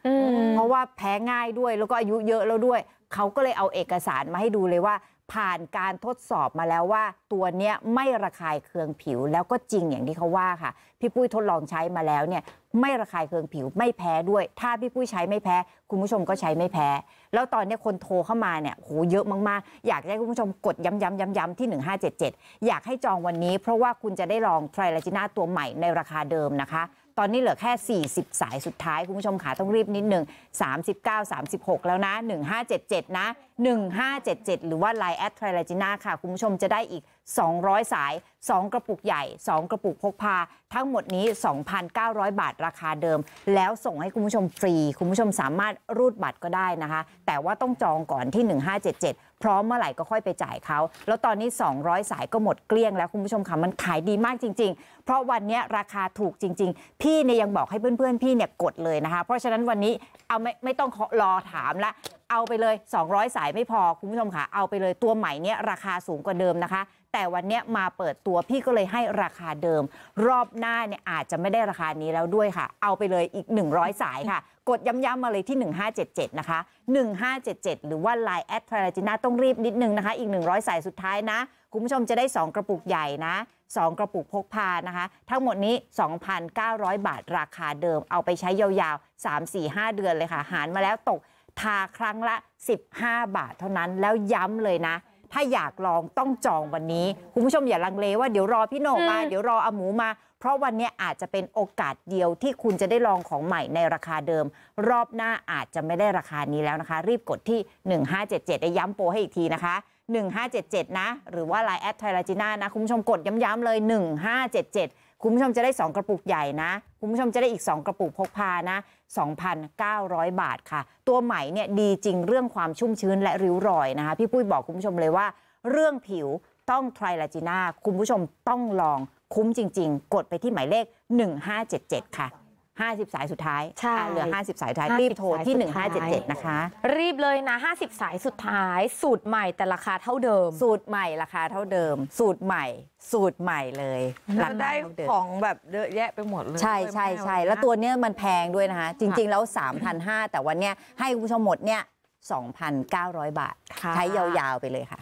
เพราะว่าแพ้ง่ายด้วยแล้วก็อายุเยอะแล้วด้วยเขาก็เลยเอาเอกสารมาให้ดูเลยว่าผ่านการทดสอบมาแล้วว่า ตัวเนี้ยไม่ระคายเคืองผิวแล้วก็จริงอย่างที่เขาว่าค่ะ พี่ปุ้ยทดลองใช้มาแล้วเนี่ย ไม่ระคายเคืองผิวไม่แพ้ด้วย ถ้าพี่ปุ้ยใช้ไม่แพ้ คุณผู้ชมก็ใช้ไม่แพ้ แล้วตอนนี้คนโทรเข้ามาเนี่ยโหเยอะมากๆ อยากให้คุณผู้ชมกดย้ำๆๆๆที่ 1577อยากให้จองวันนี้ เพราะว่าคุณจะได้ลองไทรลาจิน่าตัวใหม่ในราคาเดิมนะคะตอนนี้เหลือแค่ 40 สายสุดท้ายคุณผู้ชมขาต้องรีบนิดหนึ่ง 39 36 แล้วนะ 1577 นะ 1577 หรือว่า Line แอดไทรลจิน่าค่ะ คุณผู้ชมจะได้อีก 200 สาย 2 กระปุกใหญ่ 2 กระปุกพกพา ทั้งหมดนี้ 2,900 บาทราคาเดิม แล้วส่งให้คุณผู้ชมฟรี คุณผู้ชมสามารถรูดบัตรก็ได้นะคะ แต่ว่าต้องจองก่อนที่ 1577พร้อมเมื่อไหร่ก็ค่อยไปจ่ายเขา แล้วตอนนี้ 200 สายก็หมดเกลี้ยง แล้วคุณผู้ชมค่ะ มันขายดีมากจริง ๆ เพราะวันนี้ราคาถูกจริง ๆ พี่เนี่ยยังบอกให้เพื่อนๆพี่เนี่ยกดเลยนะคะ เพราะฉะนั้นวันนี้เอาไม่ไม่ต้องรอถามละ เอาไปเลย 200 สายไม่พอคุณผู้ชมค่ะ เอาไปเลยตัวใหม่เนี่ยราคาสูงกว่าเดิมนะคะ แต่วันนี้มาเปิดตัวพี่ก็เลยให้ราคาเดิม รอบหน้าเนี่ยอาจจะไม่ได้ราคานี้แล้วด้วยค่ะ เอาไปเลยอีก 100 สายค่ะกดย้ำ ๆ มาเลยที่ 1577 นะคะ 1577 หรือว่า l i น์แอดทราจินาต้องรีบนิดนึงนะคะ อีก 100สายสุดท้ายนะ คุณผู้ชมจะได้ 2 กระปุกใหญ่นะ 2 กระปุกพกพานะคะ ทั้งหมดนี้ 2,900 บาทราคาเดิมเอาไปใช้ยาว ๆ 3-4-5 เดือนเลยค่ะ หารมาแล้วตกทาครั้งละ 15 บาทเท่านั้นแล้วย้ำเลยนะ ถ้าอยากลองต้องจองวันนี้ คุณผู้ชมอย่าลังเลว่าเดี๋ยวรอพี่โหนมา เดี๋ยวรออาหมูมาพราะวันนี้อาจจะเป็นโอกาสเดียวที่คุณจะได้ลองของใหม่ในราคาเดิม รอบหน้าอาจจะไม่ได้ราคานี้แล้วนะคะ รีบกดที่ 1577 ได้ย้ำโปรให้อีกทีนะคะ 1577 นะ หรือว่า Line แอดไทยลัจิน่านะ คุณผู้ชมกดย้ำๆเลย 1577 คุณผู้ชมจะได้ 2 กระปุกใหญ่นะ คุณผู้ชมจะได้อีก 2 กระปุกพกพานะ 2,900 บาทค่ะ ตัวใหม่เนี่ยดีจริงเรื่องความชุ่มชื้น และริ้วรอยนะคะ พี่ปุ้ยบอกคุณผู้ชมเลยว่า เรื่องผิวต้องไทรลาจิน่าคุณผู้ชมต้องลองคุ้มจริงๆ กดไปที่หมายเลข 1577 ค่ะ 50 สายสุดท้ายใช่เหลือ 50 สายสุดท้ายรีบโทรที่ 1577 นะคะ รีบเลยนะ 50 สายสุดท้าย สูตรใหม่แต่ราคาเท่าเดิม สูตรใหม่ราคาเท่าเดิม สูตรใหม่ สูตรใหม่เลยเราได้ของแบบเยอะแยะไปหมดเลย ใช่ใช่ใช่แล้วตัวเนี้ยมันแพงด้วยนะคะ จริงๆแล้ว 3,500 แต่วันเนี้ยให้คุณผู้ชมหมดเนี่ย2,900 บาทใช้ยาว ๆ ไปเลยค่ะ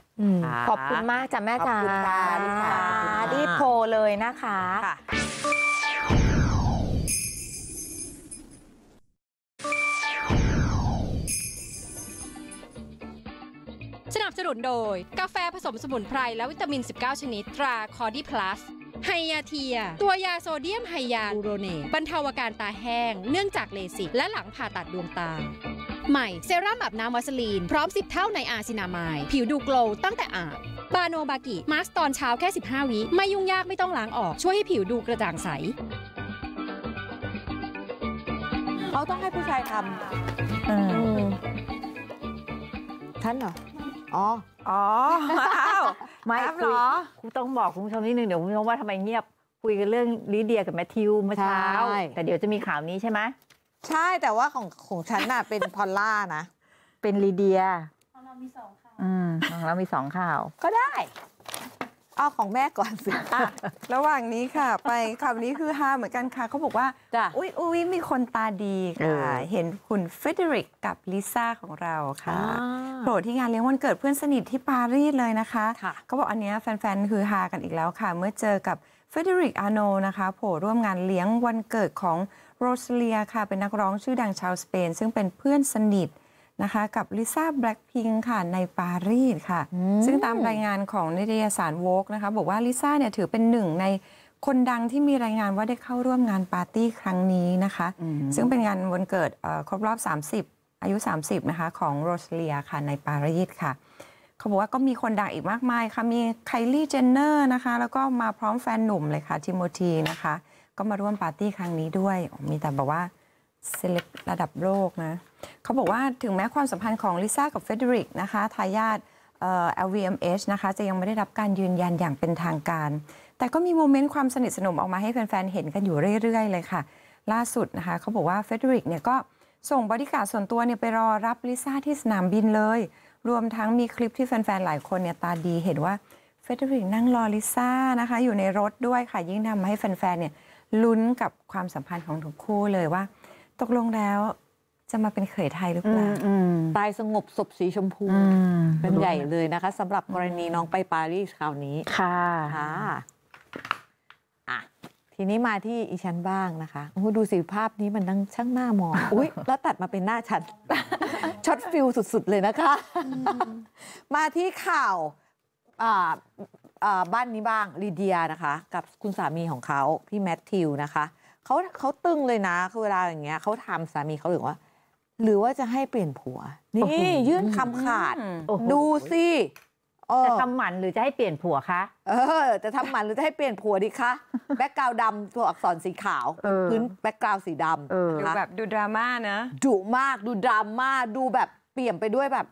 ขอบคุณมากจ้ะแม่จ๋าขอบคุณค่ะดีโพเลยนะคะ สนับสนุนโดยกาแฟผสมสมุนไพรและวิตามิน 19 ชนิด ตรา คอร์ดีพลัส ไฮยาเทีย ตัวยาโซเดียม ไฮยาลูโรเนตบรรเทาอาการตาแห้งเนื่องจากเลสิก และหลังผ่าตัดดวงตาใหม่เซรั่มแบบน้ำวาสลีน พร้อม10เท่าในอาซินามายผิวดูโกลว์ตั้งแต่อาบบาโนบากิมาสตอนเช้าแค่ 15 วิไม่ยุ่งยากไม่ต้องล้างออก ช่วยให้ผิวดูกระจ่างใสเขาต้องให้ผู้ชายทำอท่านเหรออ๋ออ๋ออ้าวไม่คุยคุณต้องบอกคุณผู้ชมนิดนึงเดี๋ยวคุณผู้ชมว่าทำไมเงียบ คุยกันเรื่องลิเดียกับแมทธิวเมื่อเช้าแต่เดี๋ยวจะมีข่าวนี้ใช่ไหมใช่แต่ว่าของของฉันน่ะเป็นพอลล่านะ เป็นลีเดียของเรามีสองข่ะอืมของเรามีสองข่าว ก็ได้เอาของแม่ก่อนสิ่ะระหว่างนี้ค่ะ ไปข่าวนี้คือฮาเหมือนกันค่ะ เขาบอกว่า อุ้ยอุ้ยมีคนตาดีค่ะ เห็นคุณเฟเดริกกับลิซ่าของเราค่ะโผล่ที่งานเลี้ยงวันเกิดเพื่อนสนิทที่ปารีสเลยนะคะเขาก็บอกอันนี้แฟนๆคือฮากันอีกแล้วค่ะ เมื่อเจอกับเฟเดริกอาโนนะคะโผล่ร่วมงานเลี้ยงวันเกิดของโรสเลียค่ะเป็นนักร้องชื่อดังชาวสเปน ซึ่งเป็นเพื่อนสนิทนะคะ กับลิซ่าแบล็กพิงค่ะในปารีสค่ะ ซึ่งตามรายงานของนิตยสารวอกนะคะ บอกว่าลิซ่าเนี่ยถือเป็นหนึ่งในคนดังที่มีรายงานว่าได้เข้าร่วมงานปาร์ตี้ครั้งนี้นะคะ ซึ่งเป็นงานวันเกิดครบรอบ 30 อายุ 30 นะคะ ของโรสเลียค่ะในปารีสค่ะ เขาบอกว่าก็มีคนดังอีกมากมายค่ะ มีไคลี่เจนเนอร์นะคะ แล้วก็มาพร้อมแฟนหนุ่มเลยค่ะทิโมธีนะคะก็มาร่วมปาร์ตี้ครั้งนี้ด้วย มีแต่แบบว่าเซเลบระดับโลกนะ เขาบอกว่าถึงแม้ความสัมพันธ์ของลิซ่ากับเฟเดริกนะคะ ทายาทเออ LVMH นะคะ จะยังไม่ได้รับการยืนยันอย่างเป็นทางการ แต่ก็มีโมเมนต์ความสนิทสนมออกมาให้แฟนๆเห็นกันอยู่เรื่อยๆเลยค่ะ ล่าสุดนะคะเขาบอกว่าเฟเดริกเนี่ยก็ส่งบริการส่วนตัวเนี่ยไปรอรับลิซ่าที่สนามบินเลย รวมทั้งมีคลิปที่แฟนๆหลายคนเนี่ยตาดีเห็นว่าเฟเดริกนั่งรอลิซ่านะคะอยู่ในรถด้วยค่ะ ยิ่งทำให้แฟนๆเนี่ยลุ้นกับความสัมพันธ์ของทั้งคู่เลยว่า ตกลงแล้วจะมาเป็นเขยไทยหรือเปล่า ตายสงบศพสีชมพูเป็นใหญ่เลยนะคะสำหรับกรณีน้องไปปารีสคราวนี้ ค่ะค่ะอ่ะ ทีนี้มาที่อีชันบ้างนะคะ ดูสิภาพนี้มันนั่งช่างหน้ามองอุ๊ย แล้วตัดมาเป็นหน้าฉันช็อตฟิลสุดๆเลยนะคะ มาที่ข่าวบ้านนี้บ้างลีเดียนะคะ กับคุณสามีของเขาพี่แมทธิวนะคะเขาเขาตึงเลยนะคือเวลาอย่างเงี้ยเขาถามสามีเขาหรือว่า หรือว่าจะให้เปลี่ยนผัว นี่ยื่นคำขาดดูสิจะทำหมันหรือจะให้เปลี่ยนผัวคะเออจะทำหมันหรือจะให้เปลี่ยนผัวดีคะแบ็กกราวดำตัวอักษรสีขาวพื้นแบ็กกราวสีดำดูนะคะแบบดูดราม่านะดุมากดูดราม่าดูแบบเปลี่ยนไปด้วยแบบ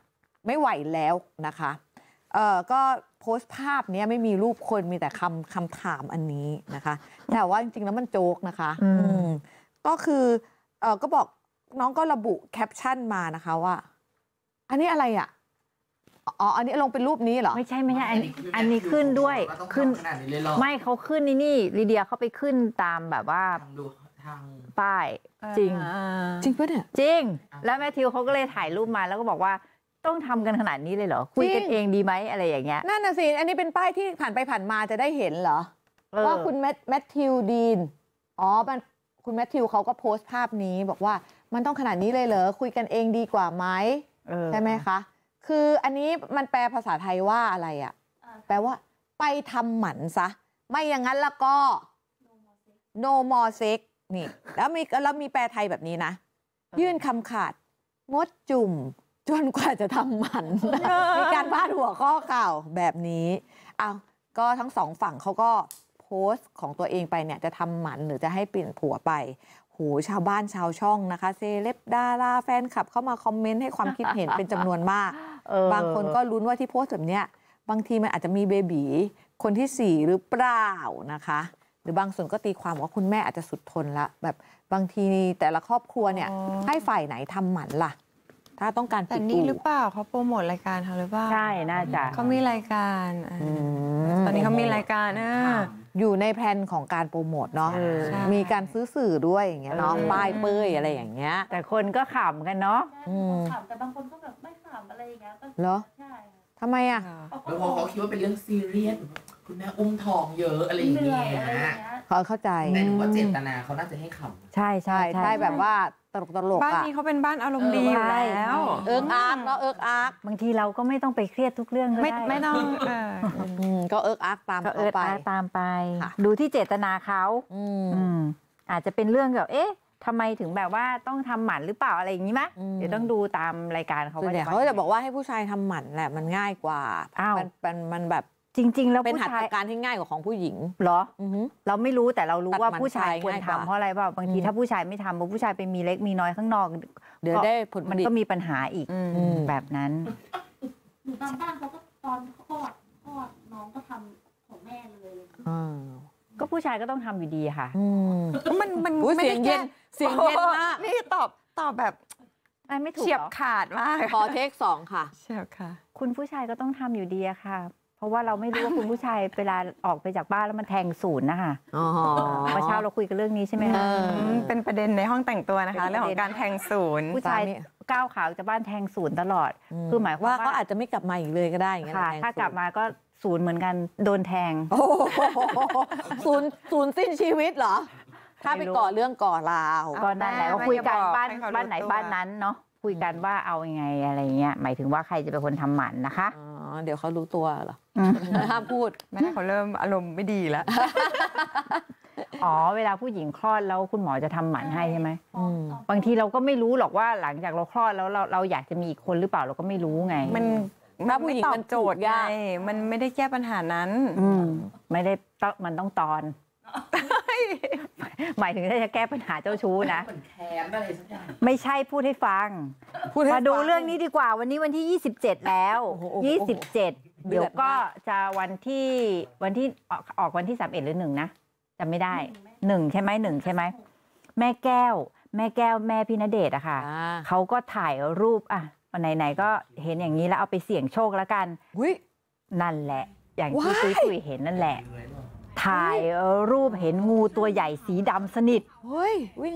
ไม่ไหวแล้วนะคะ เออก็โพสต์ภาพนี้ไม่มีรูปคนมีแต่คำคำถามอันนี้นะคะ แต่ว่าจริงๆแล้วมันโจกนะคะก็คือเออก็บอกน้องก็ระบุแคปชั่นมานะคะว่า อันนี้อะไรอ่ะอ๋ออันนี้ลงเป็นรูปนี้เหรอไม่ใช่ไม่ใช่อันอันนี้ขึ้นด้วยขึ้นไม่เขาขึ้นนี่นี่ลีเดียเขาไปขึ้นตามแบบว่าทางป้ายจริงจริงปะเนี่ยจริง แล้วแมทธิวเขาก็เลยถ่ายรูปมาแล้วก็บอกว่าต้องทำกันขนาดนี้เลยเหรอ คุยกันเองดีไหมอะไรอย่างเงี้ยนั่นน่ะสิอันนี้เป็นป้ายที่ผ่านไปผ่านมาจะได้เห็นเหรอว่าคุณแมทธิวดีนอ๋อมันคุณแมทธิวเขาก็โพสต์ภาพนี้บอกว่า มันต้องขนาดนี้เลยเหรอ คุยกันเองดีกว่าไหมใช่ไหมคะคืออันนี้มันแปลภาษาไทยว่าอะไรอะ่ะแปลว่า ไปทำหมันซะไม่อย่างนั้นแล้วก็ no more sex นี่ แล้วมีแล้วมีแปลไทยแบบนี้นะ ยื่นคำขาด งดจุ่มจนกว่าจะทำหมัน มีการพาดหัวข้อข่าวแบบนี้ อ้าว ก็ทั้งสองฝั่งเขาก็โพสต์ของตัวเองไปเนี่ย จะทำหมัน หรือจะให้เปลี่ยนผัวไปโหชาวบ้านชาวช่องนะคะเซเลบดารา แฟนคลับ เข้ามาคอมเมนต์ให้ความคิดเห็นเป็นจำนวนมาก บางคนก็ลุ้นว่าที่โพสต์แบบเนี้ยบางทีมันอาจจะมีเบบี คนที่สี่หรือเปล่านะคะ หรือบางส่วนก็ตีความว่าคุณแม่อาจจะสุดทนละแบบบางทีแต่ละครอบครัวเนี่ยให้ฝ่ายไหนทำหมันละ่ะถ้าต้องการิแต่นี่่หรือเปล่าเขาโปรโมทรายการเขาหรือเปล่าใช่ น่าจะเขามีรายการอตอนนี้เขามีรายการอ่ะอยู่ในแผนของการโปรโมทเนาะมีการซื้อสื่อด้วยอย่างเงี้ยเนาะป้ายเป้ยอะไรอย่างเงี้ย แต่คนก็ขำกันเนาะขำแต่บางคนก็แบบไม่ขำอะไรอย่างเงี้ยก็เหรอใช่ทำไมอ่ะแล้วพอเขาคิดว่าเป็นเรื่องซีเรียสคุณแม่อุ้มทองเยอะอะไรอย่างเงี้ยเขาเข้าใจแต่นูว่าเจตนาเขาน่าจะให้ขำใช่ใช่ใช่แบบว่าตลกตลกบ้านนี้เขาเป็นบ้านอารมณ์ดีแล้วเอิกอาร์กเนาะเอิกอาร์กบางทีเราก็ไม่ต้องไปเครียดทุกเรื่องก็ได้ไม่ต้องก็เอิกอาร์กตามไปตามไป ดูที่เจตนาเขาอาจจะเป็นเรื่องแบบเอ๊ะทำไมถึงแบบว่าต้องทำหมันหรือเปล่าอะไรอย่างนี้ไหมเดี๋ยวต้องดูตามรายการเขาเดี๋ยวเขาจะบอกว่าให้ผู้ชายทำหมันแหละมันง่ายกว่ามันมันแบบจริง ๆ แล้วเป็นหัตถการที่ง่ายกว่าของผู้หญิงเหรอเราไม่รู้แต่เรารู้ว่าผู้ชายควรทำเพราะอะไรเปล่าบางทีถ้าผู้ชายไม่ทำเพราะผู้ชายไปมีเล็กมีน้อยข้างนอก เดี๋ยวได้ผลมันก็มีปัญหาอีกแบบนั้นบางบ้านเขาก็ตอนคลอดคลอดน้องก็ทำของแม่เลยก็ผู้ชายก็ต้องทำอยู่ดีค่ะมันมันไม่ได้เย็นเสียงเย็นมากนี่ตอบตอบแบบ ไม่ถูกเฉียบขาดมากขอเทคสองค่ะเฉียบค่ะ คุณผู้ชายก็ต้องทำอยู่ดีอะค่ะเพราะว่าเราไม่รู้ว่าคุณผู้ชายเวลาออกไปจากบ้านแล้วมันแทงศูนย์นะคะเมื่อเช้าเราคุยกันเรื่องนี้ใช่ไหมคะเป็นประเด็นในห้องแต่งตัวนะคะเรื่องของการแทงศูนย์ผู้ชายก้าวขาวจากบ้านแทงศูนย์ตลอด คือหมายความว่าเขาอาจจะไม่กลับมาอีกเลยก็ได้อย่างเงี้ยถ้ากลับมาก็ศูนย์เหมือนกันโดนแทงศูนย์ศูนย์สิ้นชีวิตเหรอ ถ้าไปก่อเรื่องก่อราวก็นั้นแล้วคุยกันบ้านบ้านไหนบ้านนั้นเนาะคุยกันว่าเอายังไงอะไรเงี้ยหมายถึงว่าใครจะเป็นคนทำหมันนะคะเดี๋ยวเขารู้ตัวเหรอห้ามพูด แม่เขาเริ่มอารมณ์ไม่ดีแล้วอ๋อเวลาผู้หญิงคลอดแล้วคุณหมอจะทำหมันให้ใช่ไหมบางทีเราก็ไม่รู้หรอกว่าหลังจากเราคลอดแล้วเราเราอยากจะมีอีกคนหรือเปล่าเราก็ไม่รู้ไง มันถ้าผู้หญิงมันโจทย์ไงมันไม่ได้แก้ปัญหานั้นไม่ได้มันต้องตอนหมายถึงถ้าจะแก้ปัญหาเจ้าชู้นะเหมือนแคมอะไรสักอย่างไม่ใช่พูดให้ฟังมาดูเรื่องนี้ดีกว่าวันนี้วันที่ 27 แล้ว้27เดเดี๋ยวก็จะวันที่วันที่ออกวันที่ 31 หรือหนึ่งนะจำไม่ได้หนึ่งใช่ไหมหนึ่งใช่ไหม แม่แก้ว แม่แก้วแม่พี่ณเดชน์อะค่ะเขาก็ถ่ายรูปอ่ะวันไหนๆก็เห็นอย่างนี้แล้วเอาไปเสี่ยงโชคแล้วกันนั่นแหละ อย่างที่้ยตุ้ยเห็นนั่นแหละถ่ายรูปเห็นงูตัวใหญ่สีดำสนิท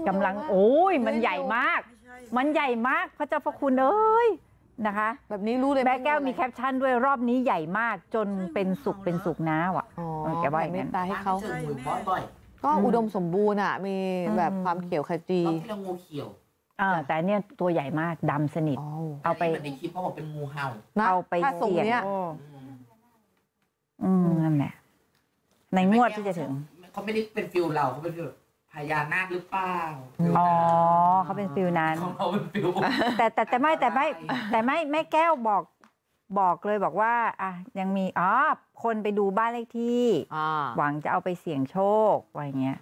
กำลังโอ้ย มันใหญ่มาก มันใหญ่มากพระเจ้าพระคุณเอ้ยนะคะ แบบนี้รู้เลยแม่แก้วมีแคปชั่นด้วยรอบนี้ใหญ่มากจนเป็นสุกเป็นสุกน้าอ่ะแกว่าอย่างนั้นตาให้เขาก็อุดมสมบูรณ์อ่ะมีแบบความเขียวขจีเ็นงูเขียวอ่าแต่เนี่ยตัวใหญ่มากดำสนิท เอาไปในคลิปเขาบอกเป็นงูเห่าเอาไปเสี่ยงอืมนั่นแหละในงวดที่จะถึงเขาไม่ได้เป็นฟิลเราเขาเป็นฟิลพญานาคหรือเปล่าฟิลอ๋อน้เขาเป็นฟิลนั้นเาเป็นฟิลแต่แต่แต่ไม่แต่ไม่แต่ไม่แม่แก้วบอกบอกเลยบอกว่าอ่ะยังมีอ๋อคนไปดูบ้านเลขที่หวังจะเอาไปเสี่ยงโชคอะไรเงี้ย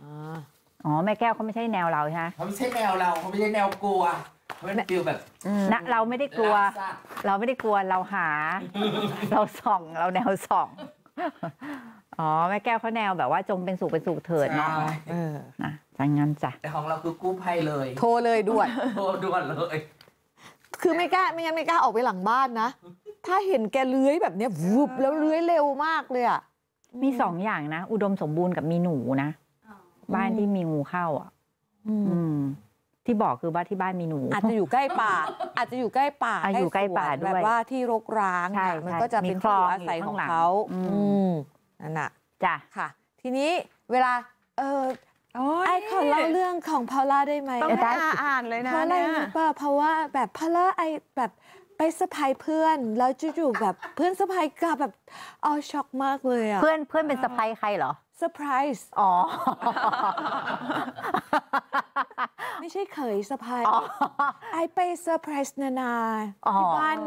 อ๋อแม่แก้วเขาไม่ใช่แนวเราใช่ไหมเขาไม่ใช่แนวเราเขาไม่ใช่แนวกลัวเขาเป็นฟิลแบบนะเราไม่ได้กลัว เราไม่ได้กลัวเราหา เราส่องเราแนวส่องอ๋อแม่แก้วเขาแนวแบบว่าจงเป็นสุขเป็นสุขเถิดเนาะเนะจังงั้นจ้ะแต่ของเราคือกู้ภัยเลย โทรเลยด่วนโทรด่วนเลยคือไม่กล้าไม่งั้น ไม่กล้าออกไปหลังบ้านนะ ถ้าเห็นแกเลื้อยแบบเนี้ยวูบแล้วเลื้อยเร็วมากเลยอ่ะมีสองอย่างนะ อุดมสมบูรณ์กับมีหนูนะบ้านที่มีงูเข้าอ่ะ อืมที่บอกคือว่าที่บ้านมีหนู อาจจะอยู่ใกล้ป่าอาจจะอยู่ใกล้ป่าอะอยู่ใกล้ป่าด้วยแบบว่าที่รกร้างอ่ะมันก็จะมีเป็นคลที่องอาศัยของเขาอือืมั่นน่ะ จ้ะค่ะทีนี้เวลาเออไอ้ขอเล่าเรื่องของพอล่าได้ไหมต้องได้อ่านเลยนะเพราะอะไรรู้ป่ะเพราะว่าแบบพอล่าไอ้แบบไปสะพายเพื่อน แล้วจู่ๆแบบเพื่อนสะพายกลับแบบเอาช็อกมากเลยอ่ะเพื่อนเพื่อนเป็นสะพายใครเหรอซอร์ไพรส์อ๋อ ไม่ใช่เคยสะพายไอไปเซอร์ไพรส์นานา ที่บ้าน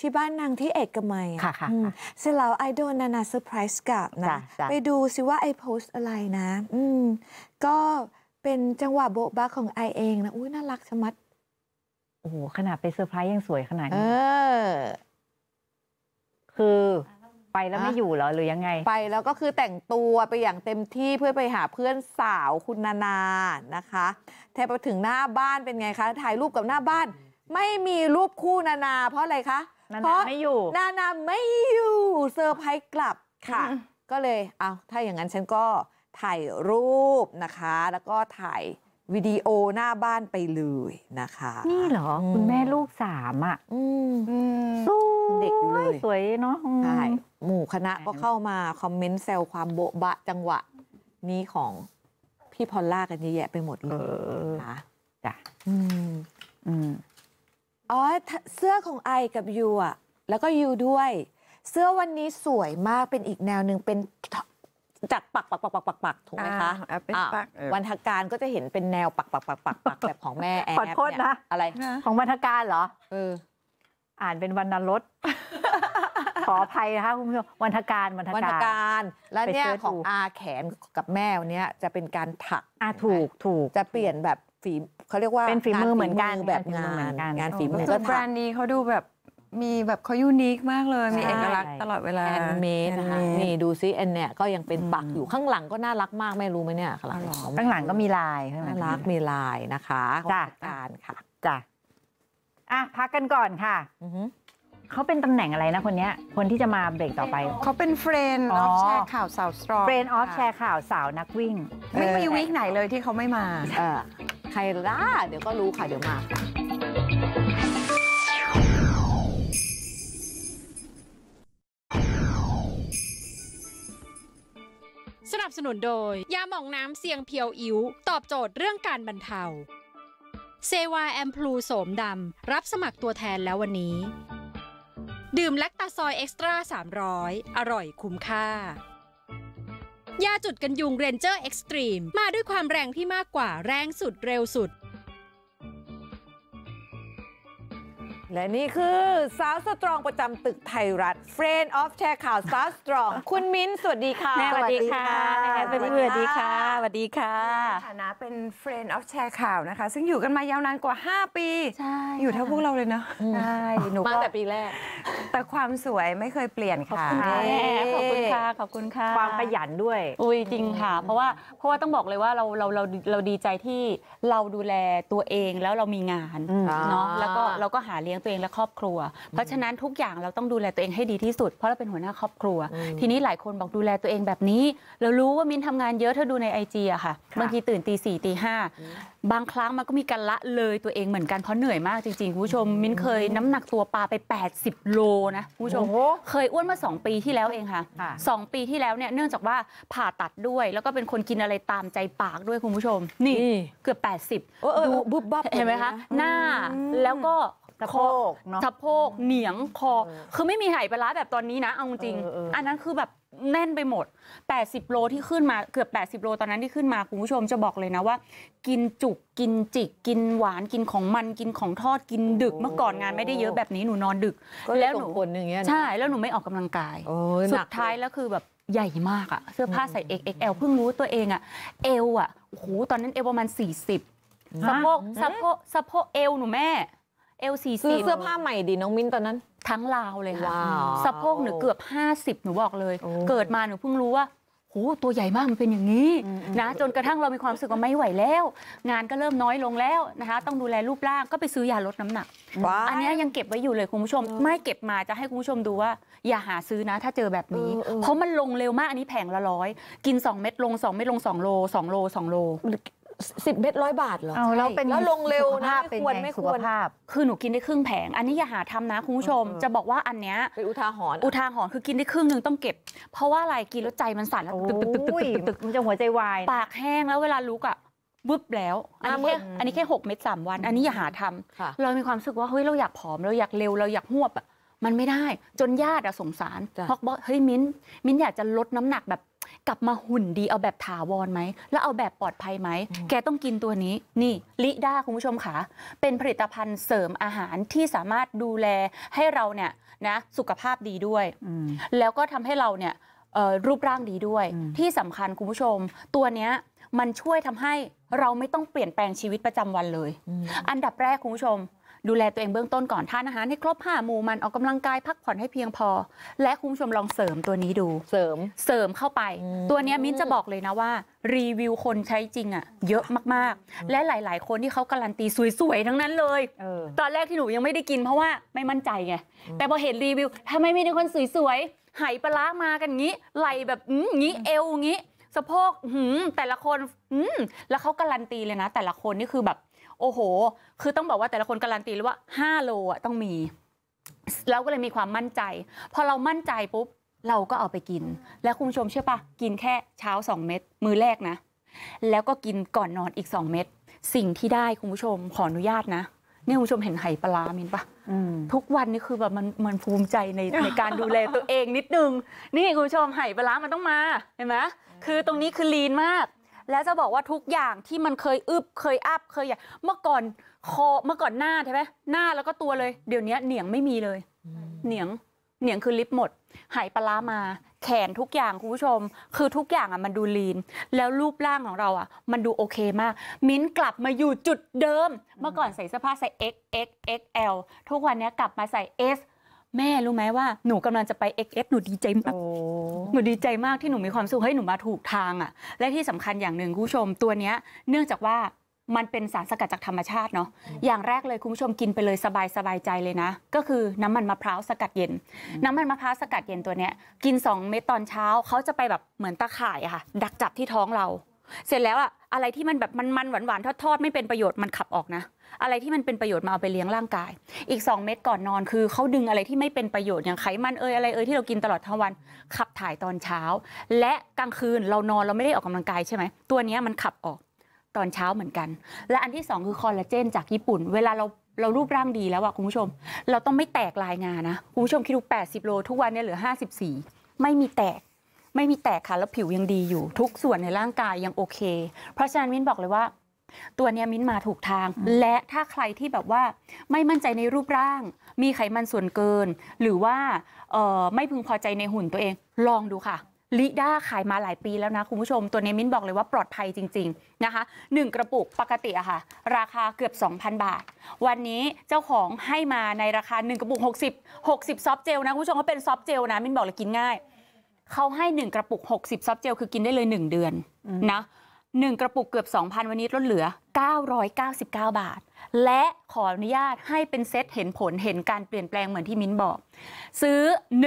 ที่บ้านนางที่เอกมัยค่ะ ค่ะเสร็จแล้วไอโดนนานาเซอร์ไพรส์กลับนะ ไปดูซิว่าไอโพสอะไรนะ อืม ก็เป็นจังหวะโบ๊ะบ้าของไอเองนะ อุ้ยน่ารักชะมัด โอ้โห ขนาดไปเซอร์ไพรส์ยังสวยขนาดนี้คือไปแล้วไม่อยู่เหรอ หรือยังไง ไปแล้วก็คือแต่งตัวไปอย่างเต็มที่เพื่อไปหาเพื่อนสาวคุณนานา นะคะ แทบไปถึงหน้าบ้านเป็นไงคะ ถ่ายรูปกับหน้าบ้าน ไม่มีรูปคู่นานา เพราะอะไรคะนานาไม่อยู่นานาไม่อยู่เซอร์ไพรส์กลับค่ะก็เลยเอาถ้าอย่างนั้น ฉันก็ถ่ายรูปนะคะ แล้วก็ถ่ายวิดีโอหน้าบ้านไปเลยนะคะ นี่เหรอ คุณแม่ลูกสามอ่ะสวยเด็กเลยสวยเนาะใช่หมู่คณะก็เข้ามา คอมเมนต์แซวความโบะบะจังหวะ นี้ของพี่พอลล่ากันเยอะแยะไปหมดเลยนะจ้ะออืมอ๋อ เสื้อของไอกับยูอ่ะ แล้วก็ยูด้วย เสื้อวันนี้สวยมากเป็นอีกแนวหนึ่งเป็นจากปักปักปักปักปักปักถูกไหมคะวันทการก็จะเห็นเป็นแนวปักปักปักปักปักแบบของแม่แอบขอโทษนะอะไรของวันทการเหรอเอออ่านเป็นวันนรสขออภัยนะคะคุณผู้ชมวันทการวันทการ แล้วเนี่ยของอาแขนกับแม่เนี้ยจะเป็นการถักอาถูกถูกจะเปลี่ยนแบบฝีเขาเรียกว่าเป็นฝีมือเหมือนกันแบบงานงานฝีมือก็แบรนด์นี้เขาดูแบบมีแบบเขายูนิคมากเลย มีเอกลักษณ์ตลอดเวลาแอนเมดนะคะ นี่ดูซิ แอนเนี่ยก็ยังเป็นปักอยู่ข้างหลังก็น่ารักมาก ไม่รู้ไหมเนี่ยข้างหลังข้างหลังก็มีลายหน่ารักมีลายนะคะจ้าการค่ะ จ้าอ่ะ พักกันก่อนค่ะ เขาเป็นตำแหน่งอะไรนะคนนี้คนที่จะมาเบรกต่อไป เขาเป็นเฟรนด์ออฟแชร์ข่าวสาวสตรองเฟรนด์ออฟแชร์ข่าวสาวนักวิ่ง ไม่มีวิกไหนเลยที่เขาไม่มาใครล่ะเดี๋ยวก็รู้ค่ะเดี๋ยวมาสนับสนุนโดย ยาหม่องน้ำเสียงเพียวอิ๋วตอบโจทย์เรื่องการบรรเทาเซวาแอมพลูโสมดำรับสมัครตัวแทนแล้ววันนี้ ดื่มแลคตาซอยเอ็กซ์ตร้า 300 อร่อยคุ้มค่า ยาจุดกันยุงเรนเจอร์เอ็กซ์ตรีมมาด้วยความแรงที่มากกว่าแรงสุดเร็วสุดและนี่คือสาวสตรองประจำตึกไทยรัฐ Friend of Share ข่าวสาวสตรองคุณมิ้นสวัสดีค่ะ สวัสดีค่ะสวัสดีค่ะสวัสดีค่ะฐานะเป็น Friend of Share ข่าวนะคะซึ่งอยู่กันมายาวนานกว่า 5 ปี อยู่เท่าพวกเราเลยเนาะใช่หนูมาแต่ปีแรกแต่ความสวยไม่เคยเปลี่ยนค่ะ ขอบคุณค่ะขอบคุณค่ะความขยันด้วย อุ้ยจริงค่ะ เพราะว่าเพราะว่าต้องบอกเลยว่าเราเราเราเราดีใจที่เราดูแลตัวเองแล้วเรามีงานเนาะแล้วก็เราก็หาเลี้ยงตัวเองและครอบครัว เพราะฉะนั้นทุกอย่างเราต้องดูแลตัวเองให้ดีที่สุด เพราะเราเป็นหัวหน้าครอบครัว ทีนี้หลายคนบอกดูแลตัวเองแบบนี้ เรารู้ว่ามินทำงานเยอะเธอดูในไอจีอะค่ะ บางทีตื่นตีสี่ตีห้าบางครั้งมันก็มีการละเลยตัวเองเหมือนกันเพราะเหนื่อยมากจริงๆคุณผู้ชม มินเคยน้ำหนักตัวปลาไป 80โลนะคุณผู้ชม เคยอ้วนมา 2 ปีที่แล้วเองค่ะ 2 ปีที่แล้วเนี่ยเนื่องจากว่าผ่าตัดด้วยแล้วก็เป็นคนกินอะไรตามใจปากด้วยคุณผู้ชม นี่เกือบ80ดูบุบบับเห็นไหมคะหน้าแล้วก็สะโพกเนาะสะโพกเหนียงคอคือไม่มีไหปลาร้าแบบตอนนี้นะเอาจริงออออันนั้นคือแบบแน่นไปหมด 80 โลที่ขึ้นมาเกือบ80 โลตอนนั้นที่ขึ้นมาคุณผู้ชมจะบอกเลยนะว่า กินจุกกินจิก กินหวานกินของมันกินของทอดกินดึกเมื่อก่อนงานไม่ได้เยอะแบบนี้หนูนอนดึกแล้วหนูนใช่แล้วหนูไม่ออกกำลังกาย สุดท้ายแล้วคือแบบใหญ่มากอะเสื้อผ้าใส่ XXL เพิ่งรู้ตัวเองอะเอวอะโอ้โหตอนนั้นเอวประมาณ40สะโพกสะโพกสะโพกเอวหนูแม่เอลสี่ซื้อเสื้อผ้าใหม่ดิน้องมิ้นตอนนั้นทั้งลาวเลยค่ะสะโพกหนูเกือบ 50 หนูบอกเลย เกิดมาหนูเพิ่งรู้ว่าโหตัวใหญ่มากมันเป็นอย่างนี้นะจนกระทั่งเรามีความรู้สึกว่าไม่ไหวแล้ว งานก็เริ่มน้อยลงแล้วนะคะต้องดูแลรูปร่างก็ไปซื้อยาลดน้ำหนัก อันนี้ยังเก็บไว้อยู่เลยคุณผู้ชม ไม่เก็บมาจะให้คุณผู้ชมดูว่าอย่าหาซื้อนะ ถ้าเจอแบบนี้เเพราะมันลงเร็วมากอันนี้แผงละร้อย กิน 2 เม็ดลง2เม็ดลง 2 โล2โล2โลสิบเม็ดร้อยบาทเหรออแล้วเป็นแล้วลงเร็วนะไม่ควรไม่ควร คือหนูกินได้ครึ่งแผง อันนี้อย่าหาทำนะ คุณผู้ชม จะบอกว่าอันเนี้ยเป็นอุทาหรณ์ อุทาหรณ์คือกินได้ครึ่งหนึ่งต้องเก็บ เพราะว่าอะไรกินแล้วใจมันสั่นแล้วตึกตึกตึกตึกตึกมันจะหัวใจวาย ปากแห้งแล้วเวลาลุกอ่ะ บึ๊บแล้วอันนี้แค่อันนี้แค่หกเม็ดสามวัน อันนี้อย่าหาทำเรามีความรู้สึกว่าเฮ้ยเราอยากผอมเราอยากเร็วเราอยากหวบอ่ะ มันไม่ได้ จนญาติอะสงสารอกบอกเฮ้ยมิ้น มิ้นอยากจะลดน้ำหนักแบบกลับมาหุ่นดีเอาแบบถาวรไหมแล้วเอาแบบปลอดภัยไหม แกต้องกินตัวนี้นี่ลิด้าคุณผู้ชมค่ะเป็นผลิตภัณฑ์เสริมอาหารที่สามารถดูแลให้เราเนี่ยนะสุขภาพดีด้วย แล้วก็ทำให้เราเนี่ยรูปร่างดีด้วยที่สำคัญคุณผู้ชม ตัวเนี้ยมันช่วยทำให้เราไม่ต้องเปลี่ยนแปลงชีวิตประจำวันเลย อันดับแรกคุณผู้ชมดูแลตัวเองเบื้องต้นก่อนทานอาหารให้ครบห้าหมู่มันออกกำลังกายพักผ่อนให้เพียงพอ และคุณผู้ชมลองเสริมตัวนี้ดูเสริมเสริมเข้าไป ตัวนี้มิ้นจะบอกเลยนะว่ารีวิวคนใช้จริงอะเยอะมากๆ และหลาย ๆ คนที่เขาการันตีสวยๆทั้งนั้นเลยตอนแรกที่หนูยังไม่ได้กินเพราะว่า ไม่มั่นใจไงแต่พอเห็นรีวิวทำไมไม่ไดคนสวยๆหายปลามากันงี้ไหลแบบงี้เอวงี้ สะโพกหืมแต่ละคนอืมแล้วเขาการันตีเลยนะแต่ละคนนี่คือแบบโอ้โห คือต้องบอกว่าแต่ละคนการันตีเลยว่า 5 โลอ่ะต้องมี เราก็เลยมีความมั่นใจ พอเรามั่นใจปุ๊บ เราก็เอาไปกิน แล้วคุณผู้ชมเชื่อปะกินแค่เช้า 2 เม็ดมือแรกนะ แล้วก็กินก่อนนอนอีก 2 เม็ด สิ่งที่ได้คุณผู้ชมขออนุญาตนะ นี่คุณผู้ชมเห็นไหปลามินปะทุกวันนี่คือแบบมันมันภูมิใจในในการดูแลตัวเองนิดนึง นี่คุณผู้ชมไหปลามันต้องมา เห็นไหมคือตรงนี้คือลีนมากแล้วจะบอกว่าทุกอย่างที่มันเคยอึบเคยอับเคยอย่างเมื่อก่อนคอเมื่อก่อนหน้าใช่ไหมหน้าแล้วก็ตัวเลยเดี๋ยวนี้เหนียงไม่มีเลย เหนียงเหนียงคือลิปหมด หายปลามา แขนทุกอย่างคุณผู้ชม คือทุกอย่างอ่ะมันดูลีน แล้วรูปร่างของเราอ่ะมันดูโอเคมาก มิ้นกลับมาอยู่จุดเดิม เมื่อก่อนใส่เสื้อผ้าใส่ x x x l ทุกวันนี้กลับมาใส่ s แม่รู้ไหมว่าหนูกำลังจะไป XX หนูดีใจมากหนูดีใจมากที่หนูมีความสุขให้หนูมาถูกทางอ่ะ และที่สำคัญอย่างหนึ่งคุณผู้ชมตัวเนี้ยเนื่องจากว่ามันเป็นสารสกัดจากธรรมชาติเนาะอย่างแรกเลยคุณผู้ชมกินไปเลยสบายสบายใจเลยนะก็คือน้ำมันมะพร้าวสกัดเย็น น้ำมันมะพร้าวสกัดเย็นตัวเนี้ยกิน 2 เม็ดตอนเช้าเขาจะไปแบบเหมือนตะข่ายค่ะดักจับที่ท้องเราเสร็จแล้วอะอะไรที่มันแบบมันนหวานๆทอดๆไม่เป็นประโยชน์มันขับออกนะ อะไรที่มันเป็นประโยชน์มาเอาไปเลี้ยงร่างกาย อีก 2 เม็ดก่อนนอน คือเขาดึงอะไรที่ไม่เป็นประโยชน์อย่างไข มันเอ่ยอะไรเอ่ยที่เรากินตลอดทั้งวันขับถ่ายตอนเช้า และกลางคืนเรานอนเราไม่ได้ออกกำลังกายใช่ไหมตัวนี้มันขับออกตอนเช้าเหมือนกัน และอันที่ 2 คือคอลลาเจน จากญี่ปุ่น เวลาเราเรารูปร่างดีแล้วอะคุณผู้ชม เราต้องไม่แตกลายงานนะคุณผู้ชมคิดดู80โลทุกวันเนี่ยเหลือ 54 ไม่มีแตกไม่มีแตกค่ะแล้วผิวยังดีอยู่ ทุกส่วนในร่างกายยังโอเค เพราะฉะนั้นมิ้นบอกเลยว่า ตัวเนี้ยมิ้นมาถูกทาง และถ้าใครที่แบบว่าไม่มั่นใจในรูปร่าง มีไขมันส่วนเกิน หรือว่าไม่พึงพอใจในหุ่นตัวเอง ลองดูค่ะ ลิด้าขายมาหลายปีแล้วนะคุณผู้ชม ตัวนี้มิ้นบอกเลยว่าปลอดภัยจริงๆนะคะ1กระปุกปกติอะค่ะราคาเกือบ 2,000 บาท วันนี้เจ้าของให้มาในราคา1กระปุก60 60 ซอฟเจลนะคุณผู้ชมเขาเป็นซอฟเจลนะมิ้นบอกเลยกินง่ายเขาให้1กระปุก 60 ซอฟเจล คือกินได้เลย 1 เดือนนะหนึ่งกระปุกเกือบ 2,000 วันนี้ลดเหลือ999 บาท และขออนุญาตให้เป็น เซตเห็นผลเห็นการเปลี่ยนแปลงเหมือนที่มิ้นบอกซื้อ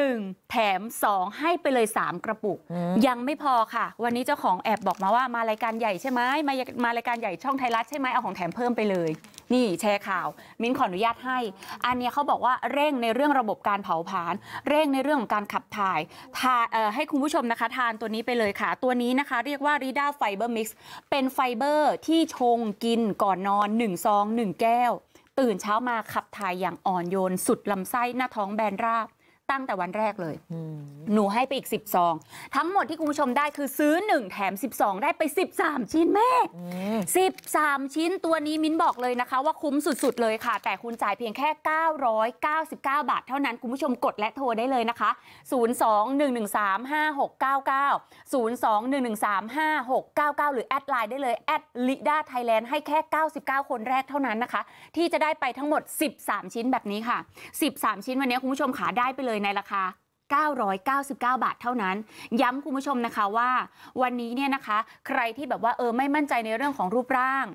1แถม2 ให้ไปเลย 3 กระปุกยังไม่พอค่ะ วันนี้เจ้าของแอบบอกมาว่ามารายการใหญ่ใช่ไหมมามารายการใหญ่ช่องไทยรัฐใช่ไหมเอาของแถมเพิ่มไปเลย นี่แชร์ข่าว มิ้นขออนุญาตให้ อันนี้เขาบอกว่า เร่งในเรื่องระบบการเผาผลาญเร่งในเรื่องของการขับถ่ายทาให้คุณผู้ชมนะคะทานตัวนี้ไปเลยค่ะ ตัวนี้นะคะเรียกว่ารีด้าไฟเบอร์มิกซ์เป็นไฟเบอร์ที่ชงกินก่อนนอน1ซอง1แก้วตื่นเช้ามาขับถ่ายอย่างอ่อนโยนสุดลำไส้หน้าท้องแบนราบตั้งแต่วันแรกเลย หนูให้ไปอีก10ซองทั้งหมดที่คุณผู้ชมได้คือซื้อ 1 แถม 12 ได้ไป 13 ชิ้นแม่13 ชิ้นตัวนี้มิ้นบอกเลยนะคะว่าคุ้มสุดๆเลยค่ะ แต่คุณจ่ายเพียงแค่ 999 บาทเท่านั้นคุณผู้ชมกดและโทรได้เลยนะคะ 021135699 021135699 หรือแอดไลน์ได้เลยแอดลิด้าไทยแลนด์ให้แค่ 99 คนแรกเท่านั้นนะคะ ที่จะได้ไปทั้งหมด 13 ชิ้นแบบนี้ค่ะ 13 ชิ้นวันนี้คุณผู้ชมขาได้ไปเลยเยในราคา 999 บาทเท่านั้น ย้ำคุณผู้ชมนะคะว่า วันนี้เนี่ยนะคะ ใครที่แบบว่า เออ ไม่มั่นใจในเรื่องของรูปร่าง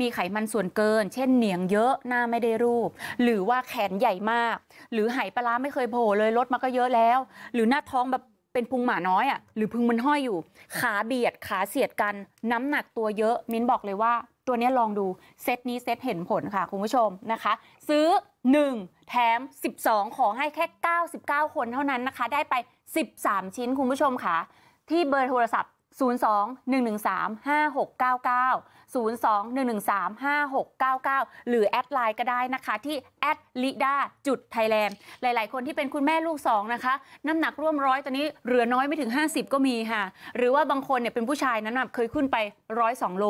มีไขมันส่วนเกิน เช่นเหนียงเยอะหน้าไม่ได้รูป หรือว่าแขนใหญ่มาก หรือไหปลาไม่เคยโผล่เลย ลดมาก็เยอะแล้ว หรือหน้าท้องแบบเป็นพุงหมาน้อยอ่ะ หรือพุงมันห้อยอยู่ ขาเบียด ขาเสียดกัน น้ำหนักตัวเยอะ มิ้นบอกเลยว่าตัวนี้ลองดูเซตนี้เซตเห็นผลค่ะคุณผู้ชมนะคะ ซื้อ 1 แถม 12 ขอให้แค่ 99 คนเท่านั้นนะคะ ได้ไป 13 ชิ้นคุณผู้ชมค่ะ ที่เบอร์โทรศัพท์ 02 113 5699 02-113-5699 หรือ แอดไลน์ก็ได้นะคะที่แอดลิดาจุดไทยแลนด์หลาย ๆ คนที่เป็นคุณแม่ลูกสองนะคะ น้ำหนักร่วมร้อยตอนนี้ เหลือน้อยไม่ถึง 50 ก็มีค่ะ หรือว่าบางคนเนี่ยเป็นผู้ชายน้ำหนักเคยขึ้นไปร้อยสองโล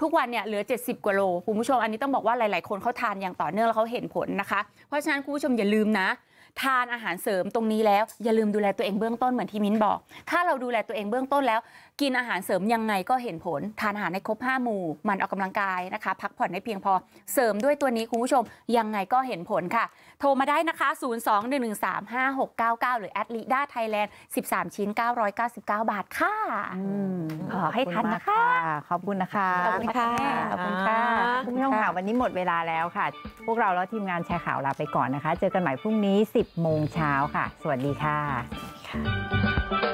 ทุกวันเนี่ยเหลือ 70 กว่าโลคุณผู้ชมอันนี้ต้องบอกว่าหลาย ๆคนเขาทานอย่างต่อเนื่องแล้วเขาเห็นผลนะคะเพราะฉะนั้นคุณผู้ชมอย่าลืมนะ ทานอาหารเสริมตรงนี้แล้วอย่าลืมดูแลตัวเองเบื้องต้นเหมือนที่มิ้นบอก ถ้าเราดูแลตัวเองเบื้องต้นแล้วกินอาหารเสริมยังไงก็เห็นผล ทานอาหารให้ครบ 5 หมู่ มันออกกำลังกายนะคะ พักผ่อนให้เพียงพอ เสริมด้วยตัวนี้ คุณผู้ชม ยังไงก็เห็นผลค่ะ โทรมาได้นะคะ0 2 1 1 3 5 6 9 9 หรือ แอดลิด้าไทยแลนด์ 13 ชิ้น 999 บาทค่ะขอให้ทันนะคะ ขอบคุณนะคะขอบคุณค่ะ ขอบคุณค่ะคุณผู้ชมค่ะวันนี้หมดเวลาแล้วค่ะ พวกเราแล้วทีมงานแชร์ข่าวลาไปก่อนนะคะ เจอกันใหม่พรุ่งนี้ 10โมงเช้าค่ะสวัสดีค่ะ